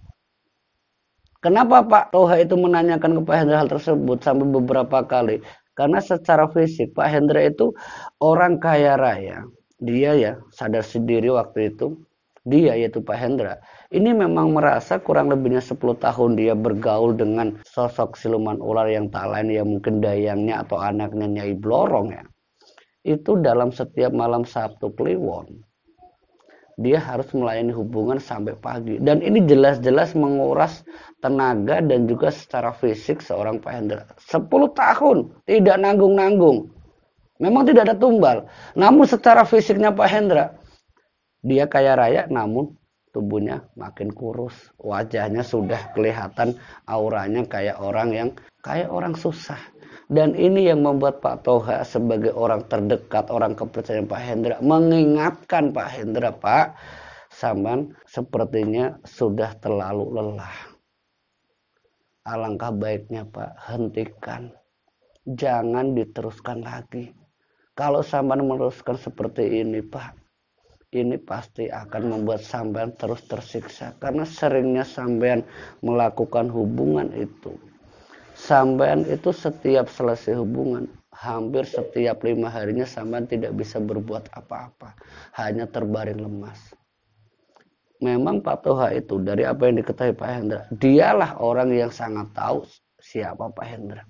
Kenapa Pak Toha itu menanyakan ke Pak Hendra hal tersebut sampai beberapa kali? Karena secara fisik Pak Hendra itu orang kaya raya. Dia ya sadar sendiri waktu itu. Dia yaitu Pak Hendra ini memang merasa kurang lebihnya 10 tahun dia bergaul dengan sosok siluman ular yang tak lain ya mungkin dayangnya atau anaknya Nyai Blorong ya. Itu dalam setiap malam Sabtu Kliwon. Dia harus melayani hubungan sampai pagi. Dan ini jelas-jelas menguras tenaga dan juga secara fisik seorang Pak Hendra. 10 tahun tidak nanggung-nanggung. Memang tidak ada tumbal. Namun secara fisiknya Pak Hendra, dia kaya raya namun tubuhnya makin kurus, wajahnya sudah kelihatan auranya kayak orang yang kayak orang susah. Dan ini yang membuat Pak Toha sebagai orang terdekat, orang kepercayaan Pak Hendra mengingatkan Pak Hendra, Pak, Saman sepertinya sudah terlalu lelah. Alangkah baiknya Pak, hentikan. Jangan diteruskan lagi. Kalau Saman meneruskan seperti ini Pak, ini pasti akan membuat sampean terus tersiksa karena seringnya sampean melakukan hubungan itu sampean itu setiap selesai hubungan hampir setiap lima harinya sampean tidak bisa berbuat apa-apa hanya terbaring lemas memang Pak Toha itu dari apa yang diketahui Pak Hendra dialah orang yang sangat tahu siapa Pak Hendra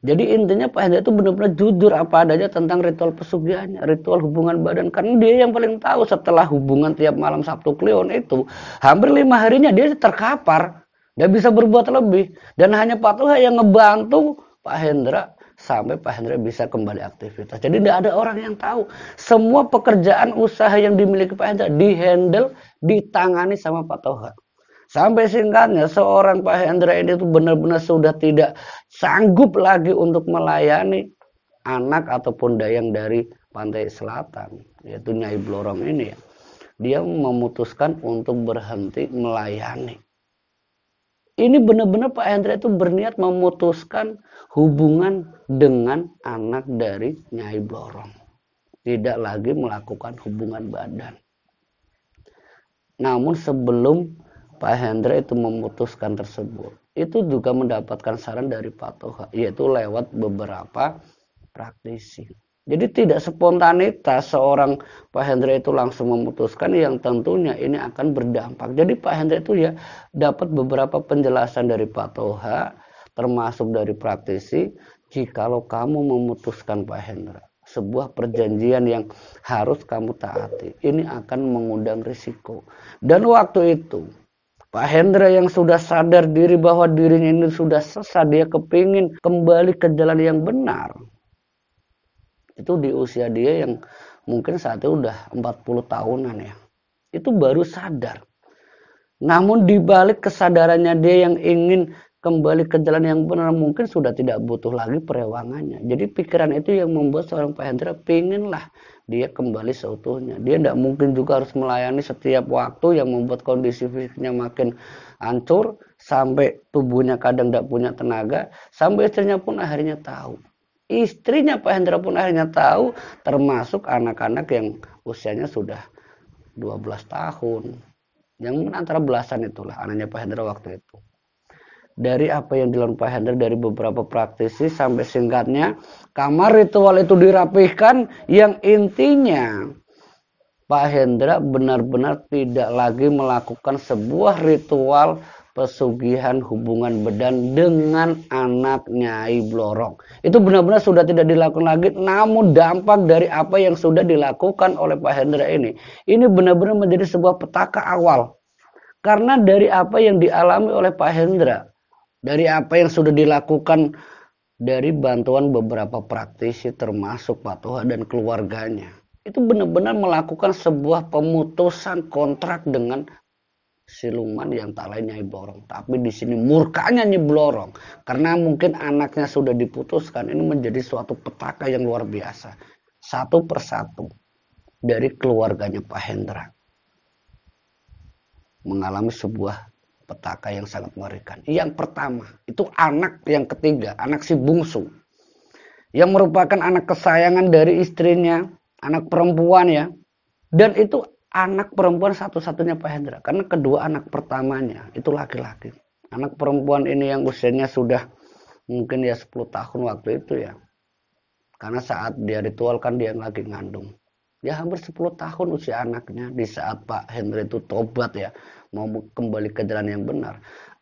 jadi intinya Pak Hendra itu benar-benar jujur apa adanya tentang ritual pesugihannya, ritual hubungan badan. Karena dia yang paling tahu setelah hubungan tiap malam Sabtu Kliwon itu, hampir lima harinya dia terkapar, nggak bisa berbuat lebih. Dan hanya Pak Tuhan yang ngebantu Pak Hendra sampai Pak Hendra bisa kembali aktivitas. Jadi tidak ada orang yang tahu. Semua pekerjaan usaha yang dimiliki Pak Hendra dihandle, ditangani sama Pak Tuhan. Sampai singkatnya seorang Pak Hendra ini tuh benar-benar sudah tidak sanggup lagi untuk melayani anak ataupun dayang dari pantai selatan yaitu Nyai Blorong ini ya. Dia memutuskan untuk berhenti melayani. Ini benar-benar Pak Hendra itu berniat memutuskan hubungan dengan anak dari Nyai Blorong. Tidak lagi melakukan hubungan badan. Namun sebelum Pak Hendra itu memutuskan tersebut itu juga mendapatkan saran dari Pak Toha yaitu lewat beberapa praktisi jadi tidak spontanitas seorang Pak Hendra itu langsung memutuskan yang tentunya ini akan berdampak. Jadi Pak Hendra itu ya dapat beberapa penjelasan dari Pak Toha termasuk dari praktisi jikalau kamu memutuskan Pak Hendra sebuah perjanjian yang harus kamu taati ini akan mengundang risiko dan waktu itu Pak Hendra yang sudah sadar diri bahwa dirinya ini sudah sesat, dia kepingin kembali ke jalan yang benar. Itu di usia dia yang mungkin saat itu udah 40 tahunan ya. Itu baru sadar. Namun dibalik kesadarannya dia yang ingin kembali ke jalan yang benar mungkin sudah tidak butuh lagi perewangannya. Jadi pikiran itu yang membuat seorang Pak Hendra pinginlah dia kembali seutuhnya. Dia tidak mungkin juga harus melayani setiap waktu yang membuat kondisi fisiknya makin hancur sampai tubuhnya kadang tidak punya tenaga sampai istrinya pun akhirnya tahu. Istrinya Pak Hendra pun akhirnya tahu termasuk anak-anak yang usianya sudah 12 tahun. Yang antara belasan itulah anaknya Pak Hendra waktu itu dari apa yang dilakukan Pak Hendra dari beberapa praktisi sampai singkatnya kamar ritual itu dirapihkan yang intinya Pak Hendra benar-benar tidak lagi melakukan sebuah ritual pesugihan hubungan badan dengan anak Nyai Blorong. Itu benar-benar sudah tidak dilakukan lagi namun dampak dari apa yang sudah dilakukan oleh Pak Hendra ini ini benar-benar menjadi sebuah petaka awal. Karena dari apa yang dialami oleh Pak Hendra dari apa yang sudah dilakukan dari bantuan beberapa praktisi termasuk Pak Toha dan keluarganya. Itu benar-benar melakukan sebuah pemutusan kontrak dengan siluman yang tak lainnya Nyai Tapi di sini murkanya Nyai Blorong karena mungkin anaknya sudah diputuskan ini menjadi suatu petaka yang luar biasa. Satu persatu dari keluarganya Pak Hendra mengalami sebuah petaka yang sangat mengerikan. Yang pertama, itu anak yang ketiga, anak si bungsu. Yang merupakan anak kesayangan dari istrinya, anak perempuan ya. Dan itu anak perempuan satu-satunya Pak Hendra. Karena kedua anak pertamanya itu laki-laki. Anak perempuan ini yang usianya sudah mungkin ya 10 tahun waktu itu ya. Karena saat dia ritualkan dia lagi ngandung. Ya hampir 10 tahun usia anaknya di saat Pak Hendra itu tobat ya mau kembali ke jalan yang benar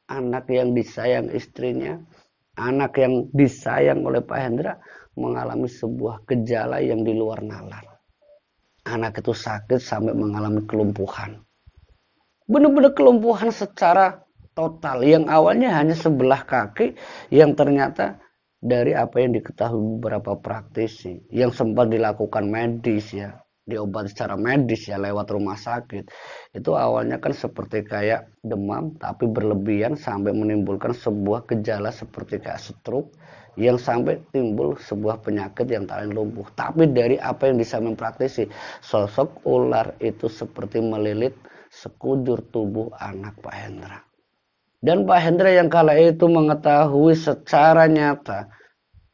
anak yang disayang istrinya anak yang disayang oleh Pak Hendra mengalami sebuah gejala yang di luar nalar anak itu sakit sampai mengalami kelumpuhan benar-benar kelumpuhan secara total yang awalnya hanya sebelah kaki yang ternyata dari apa yang diketahui beberapa praktisi yang sempat dilakukan medis ya diobat secara medis ya lewat rumah sakit itu awalnya kan seperti kayak demam tapi berlebihan sampai menimbulkan sebuah gejala seperti kayak stroke yang sampai timbul sebuah penyakit yang tak lumpuh. Tapi dari apa yang bisa mempraktisi, sosok ular itu seperti melilit sekujur tubuh anak Pak Hendra. Dan Pak Hendra yang kala itu mengetahui secara nyata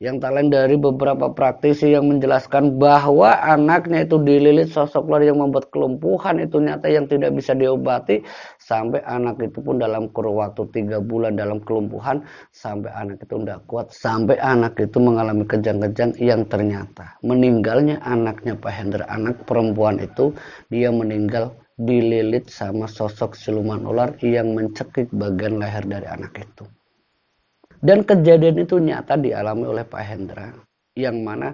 yang lain dari beberapa praktisi yang menjelaskan bahwa anaknya itu dililit sosok luar yang membuat kelumpuhan itu nyata yang tidak bisa diobati sampai anak itu pun dalam kurun waktu tiga bulan dalam kelumpuhan sampai anak itu tidak kuat sampai anak itu mengalami kejang-kejang yang ternyata meninggalnya anaknya Pak Hendra anak perempuan itu dia meninggal dililit sama sosok siluman ular yang mencekik bagian leher dari anak itu. Dan kejadian itu nyata dialami oleh Pak Hendra. Yang mana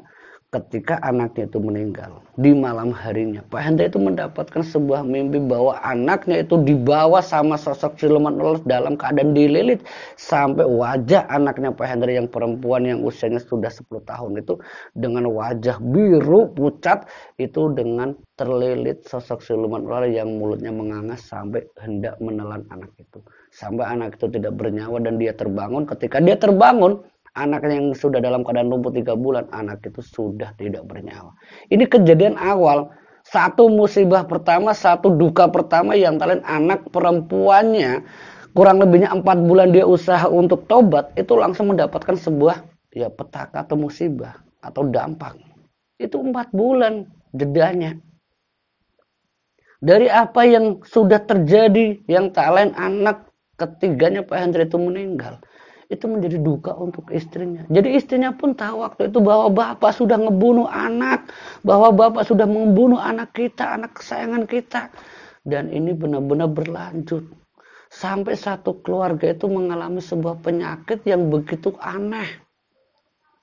ketika anaknya itu meninggal di malam harinya Pak Hendra itu mendapatkan sebuah mimpi bahwa anaknya itu dibawa sama sosok siluman ular dalam keadaan dililit sampai wajah anaknya Pak Hendra yang perempuan yang usianya sudah 10 tahun itu dengan wajah biru pucat itu dengan terlilit sosok siluman ular yang mulutnya menganga sampai hendak menelan anak itu sampai anak itu tidak bernyawa dan dia terbangun ketika dia terbangun Anak yang sudah dalam keadaan lumpuh tiga bulan, anak itu sudah tidak bernyawa. Ini kejadian awal. Satu musibah pertama, satu duka pertama yang kalian anak perempuannya kurang lebihnya empat bulan dia usaha untuk tobat itu langsung mendapatkan sebuah ya petaka atau musibah atau dampak itu empat bulan jedanya dari apa yang sudah terjadi yang tak anak ketiganya Pak Hendra itu meninggal itu menjadi duka untuk istrinya. Jadi istrinya pun tahu waktu itu bahwa bapak sudah ngebunuh anak, bahwa bapak sudah membunuh anak kita, anak kesayangan kita. Dan ini benar-benar berlanjut. Sampai satu keluarga itu mengalami sebuah penyakit yang begitu aneh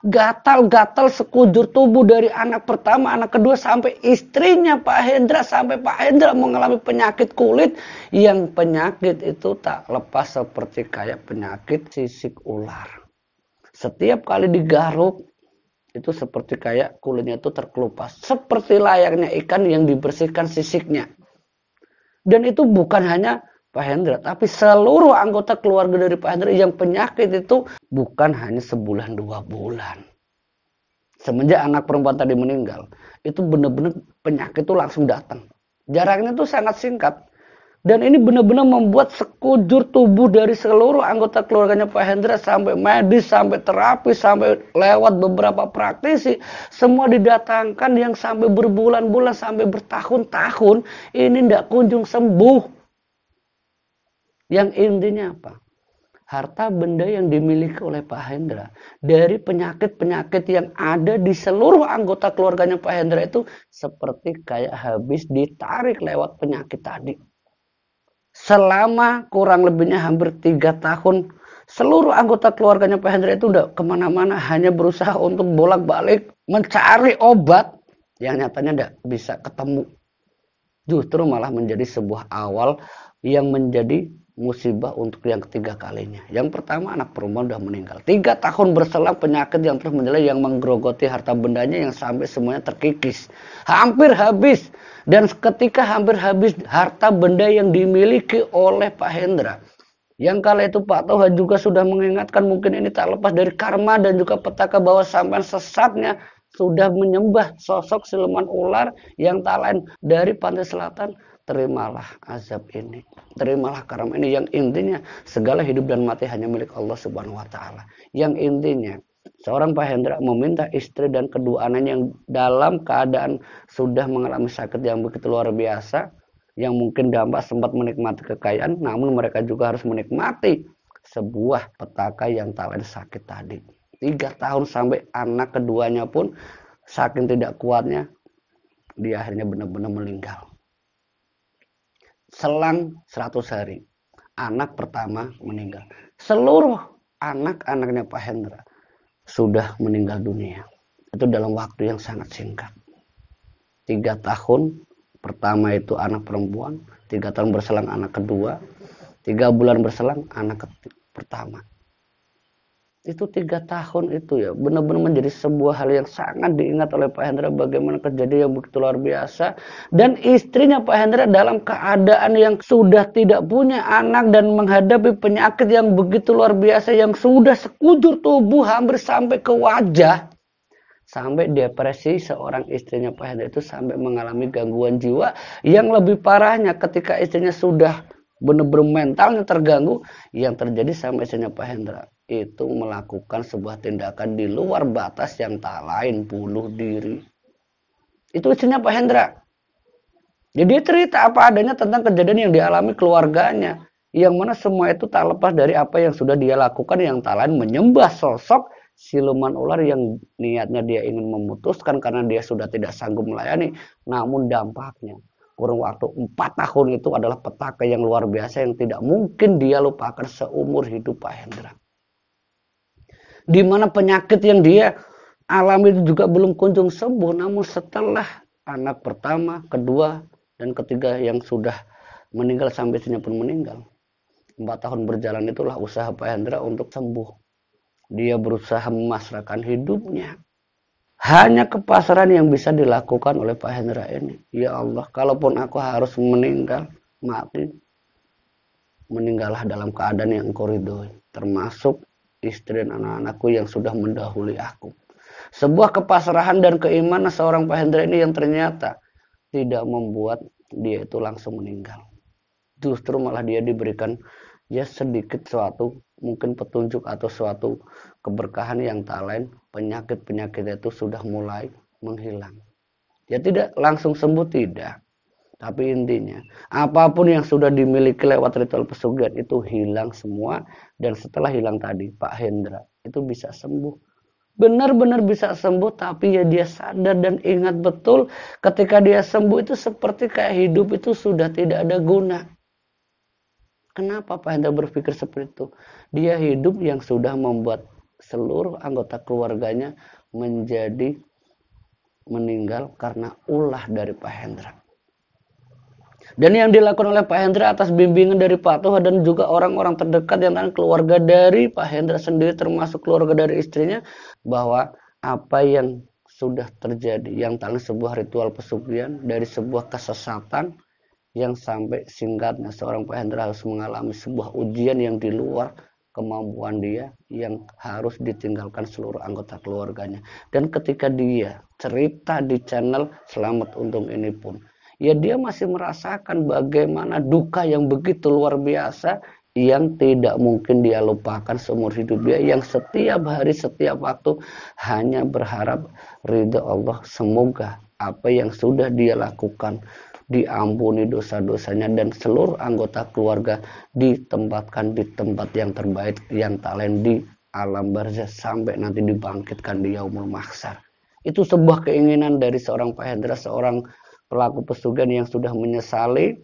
gatal-gatal sekujur tubuh dari anak pertama, anak kedua sampai istrinya Pak Hendra sampai Pak Hendra mengalami penyakit kulit yang penyakit itu tak lepas seperti kayak penyakit sisik ular. Setiap kali digaruk itu seperti kayak kulitnya itu terkelupas, seperti layaknya ikan yang dibersihkan sisiknya. Dan itu bukan hanya Pak Hendra, tapi seluruh anggota keluarga dari Pak Hendra yang penyakit itu bukan hanya sebulan dua bulan. Semenjak anak perempuan tadi meninggal, itu benar-benar penyakit itu langsung datang. Jaraknya itu sangat singkat. Dan ini benar-benar membuat sekujur tubuh dari seluruh anggota keluarganya Pak Hendra sampai medis, sampai terapi, sampai lewat beberapa praktisi. Semua didatangkan yang sampai berbulan-bulan, sampai bertahun-tahun. Ini tidak kunjung sembuh yang intinya apa? Harta benda yang dimiliki oleh Pak Hendra dari penyakit-penyakit yang ada di seluruh anggota keluarganya Pak Hendra itu seperti kayak habis ditarik lewat penyakit tadi. Selama kurang lebihnya hampir tiga tahun seluruh anggota keluarganya Pak Hendra itu udah kemana-mana hanya berusaha untuk bolak-balik mencari obat yang nyatanya tidak bisa ketemu justru malah menjadi sebuah awal yang menjadi musibah untuk yang ketiga kalinya. Yang pertama anak perempuan sudah meninggal. Tiga tahun berselang penyakit yang terus menjelai yang menggerogoti harta bendanya yang sampai semuanya terkikis. Hampir habis. Dan ketika hampir habis harta benda yang dimiliki oleh Pak Hendra. Yang kala itu Pak Toha juga sudah mengingatkan mungkin ini tak lepas dari karma dan juga petaka bahwa sampai sesatnya sudah menyembah sosok siluman ular yang tak lain dari pantai selatan terimalah azab ini, terimalah karam ini yang intinya segala hidup dan mati hanya milik Allah Subhanahu wa taala. Yang intinya seorang Pak Hendra meminta istri dan kedua anaknya yang dalam keadaan sudah mengalami sakit yang begitu luar biasa yang mungkin dampak sempat menikmati kekayaan namun mereka juga harus menikmati sebuah petaka yang tawen sakit tadi. Tiga tahun sampai anak keduanya pun saking tidak kuatnya dia akhirnya benar-benar meninggal selang 100 hari anak pertama meninggal. Seluruh anak-anaknya Pak Hendra sudah meninggal dunia. Itu dalam waktu yang sangat singkat. Tiga tahun pertama itu anak perempuan, tiga tahun berselang anak kedua, tiga bulan berselang anak pertama itu tiga tahun itu ya benar-benar menjadi sebuah hal yang sangat diingat oleh Pak Hendra bagaimana kejadian yang begitu luar biasa dan istrinya Pak Hendra dalam keadaan yang sudah tidak punya anak dan menghadapi penyakit yang begitu luar biasa yang sudah sekujur tubuh hampir sampai ke wajah sampai depresi seorang istrinya Pak Hendra itu sampai mengalami gangguan jiwa yang lebih parahnya ketika istrinya sudah benar-benar mentalnya terganggu yang terjadi sama istrinya Pak Hendra itu melakukan sebuah tindakan di luar batas yang tak lain bunuh diri. Itu istrinya Pak Hendra. Jadi cerita apa adanya tentang kejadian yang dialami keluarganya. Yang mana semua itu tak lepas dari apa yang sudah dia lakukan yang tak lain menyembah sosok siluman ular yang niatnya dia ingin memutuskan karena dia sudah tidak sanggup melayani. Namun dampaknya kurun waktu 4 tahun itu adalah petaka yang luar biasa yang tidak mungkin dia lupakan seumur hidup Pak Hendra di mana penyakit yang dia alami itu juga belum kunjung sembuh namun setelah anak pertama, kedua, dan ketiga yang sudah meninggal sampai sini pun meninggal. Empat tahun berjalan itulah usaha Pak Hendra untuk sembuh. Dia berusaha memasrahkan hidupnya. Hanya kepasaran yang bisa dilakukan oleh Pak Hendra ini. Ya Allah, kalaupun aku harus meninggal, mati, meninggallah dalam keadaan yang koridor. Termasuk istri dan anak-anakku yang sudah mendahului aku. Sebuah kepasrahan dan keimanan seorang Pak Hendra ini yang ternyata tidak membuat dia itu langsung meninggal. Justru malah dia diberikan ya sedikit suatu mungkin petunjuk atau suatu keberkahan yang tak lain penyakit-penyakit itu sudah mulai menghilang. Ya tidak langsung sembuh tidak. Tapi intinya, apapun yang sudah dimiliki lewat ritual pesugihan itu hilang semua dan setelah hilang tadi Pak Hendra itu bisa sembuh. Benar-benar bisa sembuh tapi ya dia sadar dan ingat betul ketika dia sembuh itu seperti kayak hidup itu sudah tidak ada guna. Kenapa Pak Hendra berpikir seperti itu? Dia hidup yang sudah membuat seluruh anggota keluarganya menjadi meninggal karena ulah dari Pak Hendra. Dan yang dilakukan oleh Pak Hendra atas bimbingan dari Pak Toha dan juga orang-orang terdekat yang keluarga dari Pak Hendra sendiri termasuk keluarga dari istrinya bahwa apa yang sudah terjadi yang tadi sebuah ritual pesugihan dari sebuah kesesatan yang sampai singkatnya seorang Pak Hendra harus mengalami sebuah ujian yang di luar kemampuan dia yang harus ditinggalkan seluruh anggota keluarganya. Dan ketika dia cerita di channel Selamat Untung ini pun ya dia masih merasakan bagaimana duka yang begitu luar biasa yang tidak mungkin dia lupakan seumur hidup dia yang setiap hari setiap waktu hanya berharap ridho Allah semoga apa yang sudah dia lakukan diampuni dosa-dosanya dan seluruh anggota keluarga ditempatkan di tempat yang terbaik yang talent di alam barzah sampai nanti dibangkitkan di yaumul mahsyar itu sebuah keinginan dari seorang Pak Hendra seorang pelaku pesugihan yang sudah menyesali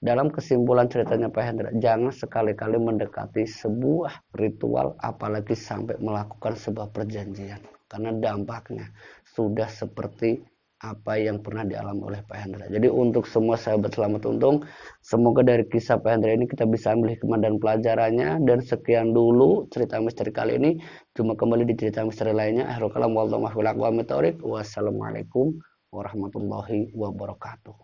dalam kesimpulan ceritanya Pak Hendra, jangan sekali-kali mendekati sebuah ritual apalagi sampai melakukan sebuah perjanjian. Karena dampaknya sudah seperti apa yang pernah dialami oleh Pak Hendra. Jadi untuk semua sahabat selamat untung, semoga dari kisah Pak Hendra ini kita bisa ambil hikmah dan pelajarannya. Dan sekian dulu cerita misteri kali ini. Cuma kembali di cerita misteri lainnya. Assalamualaikum warahmatullahi wabarakatuh. Wassalamualaikum warahmatullahi wabarakatuh.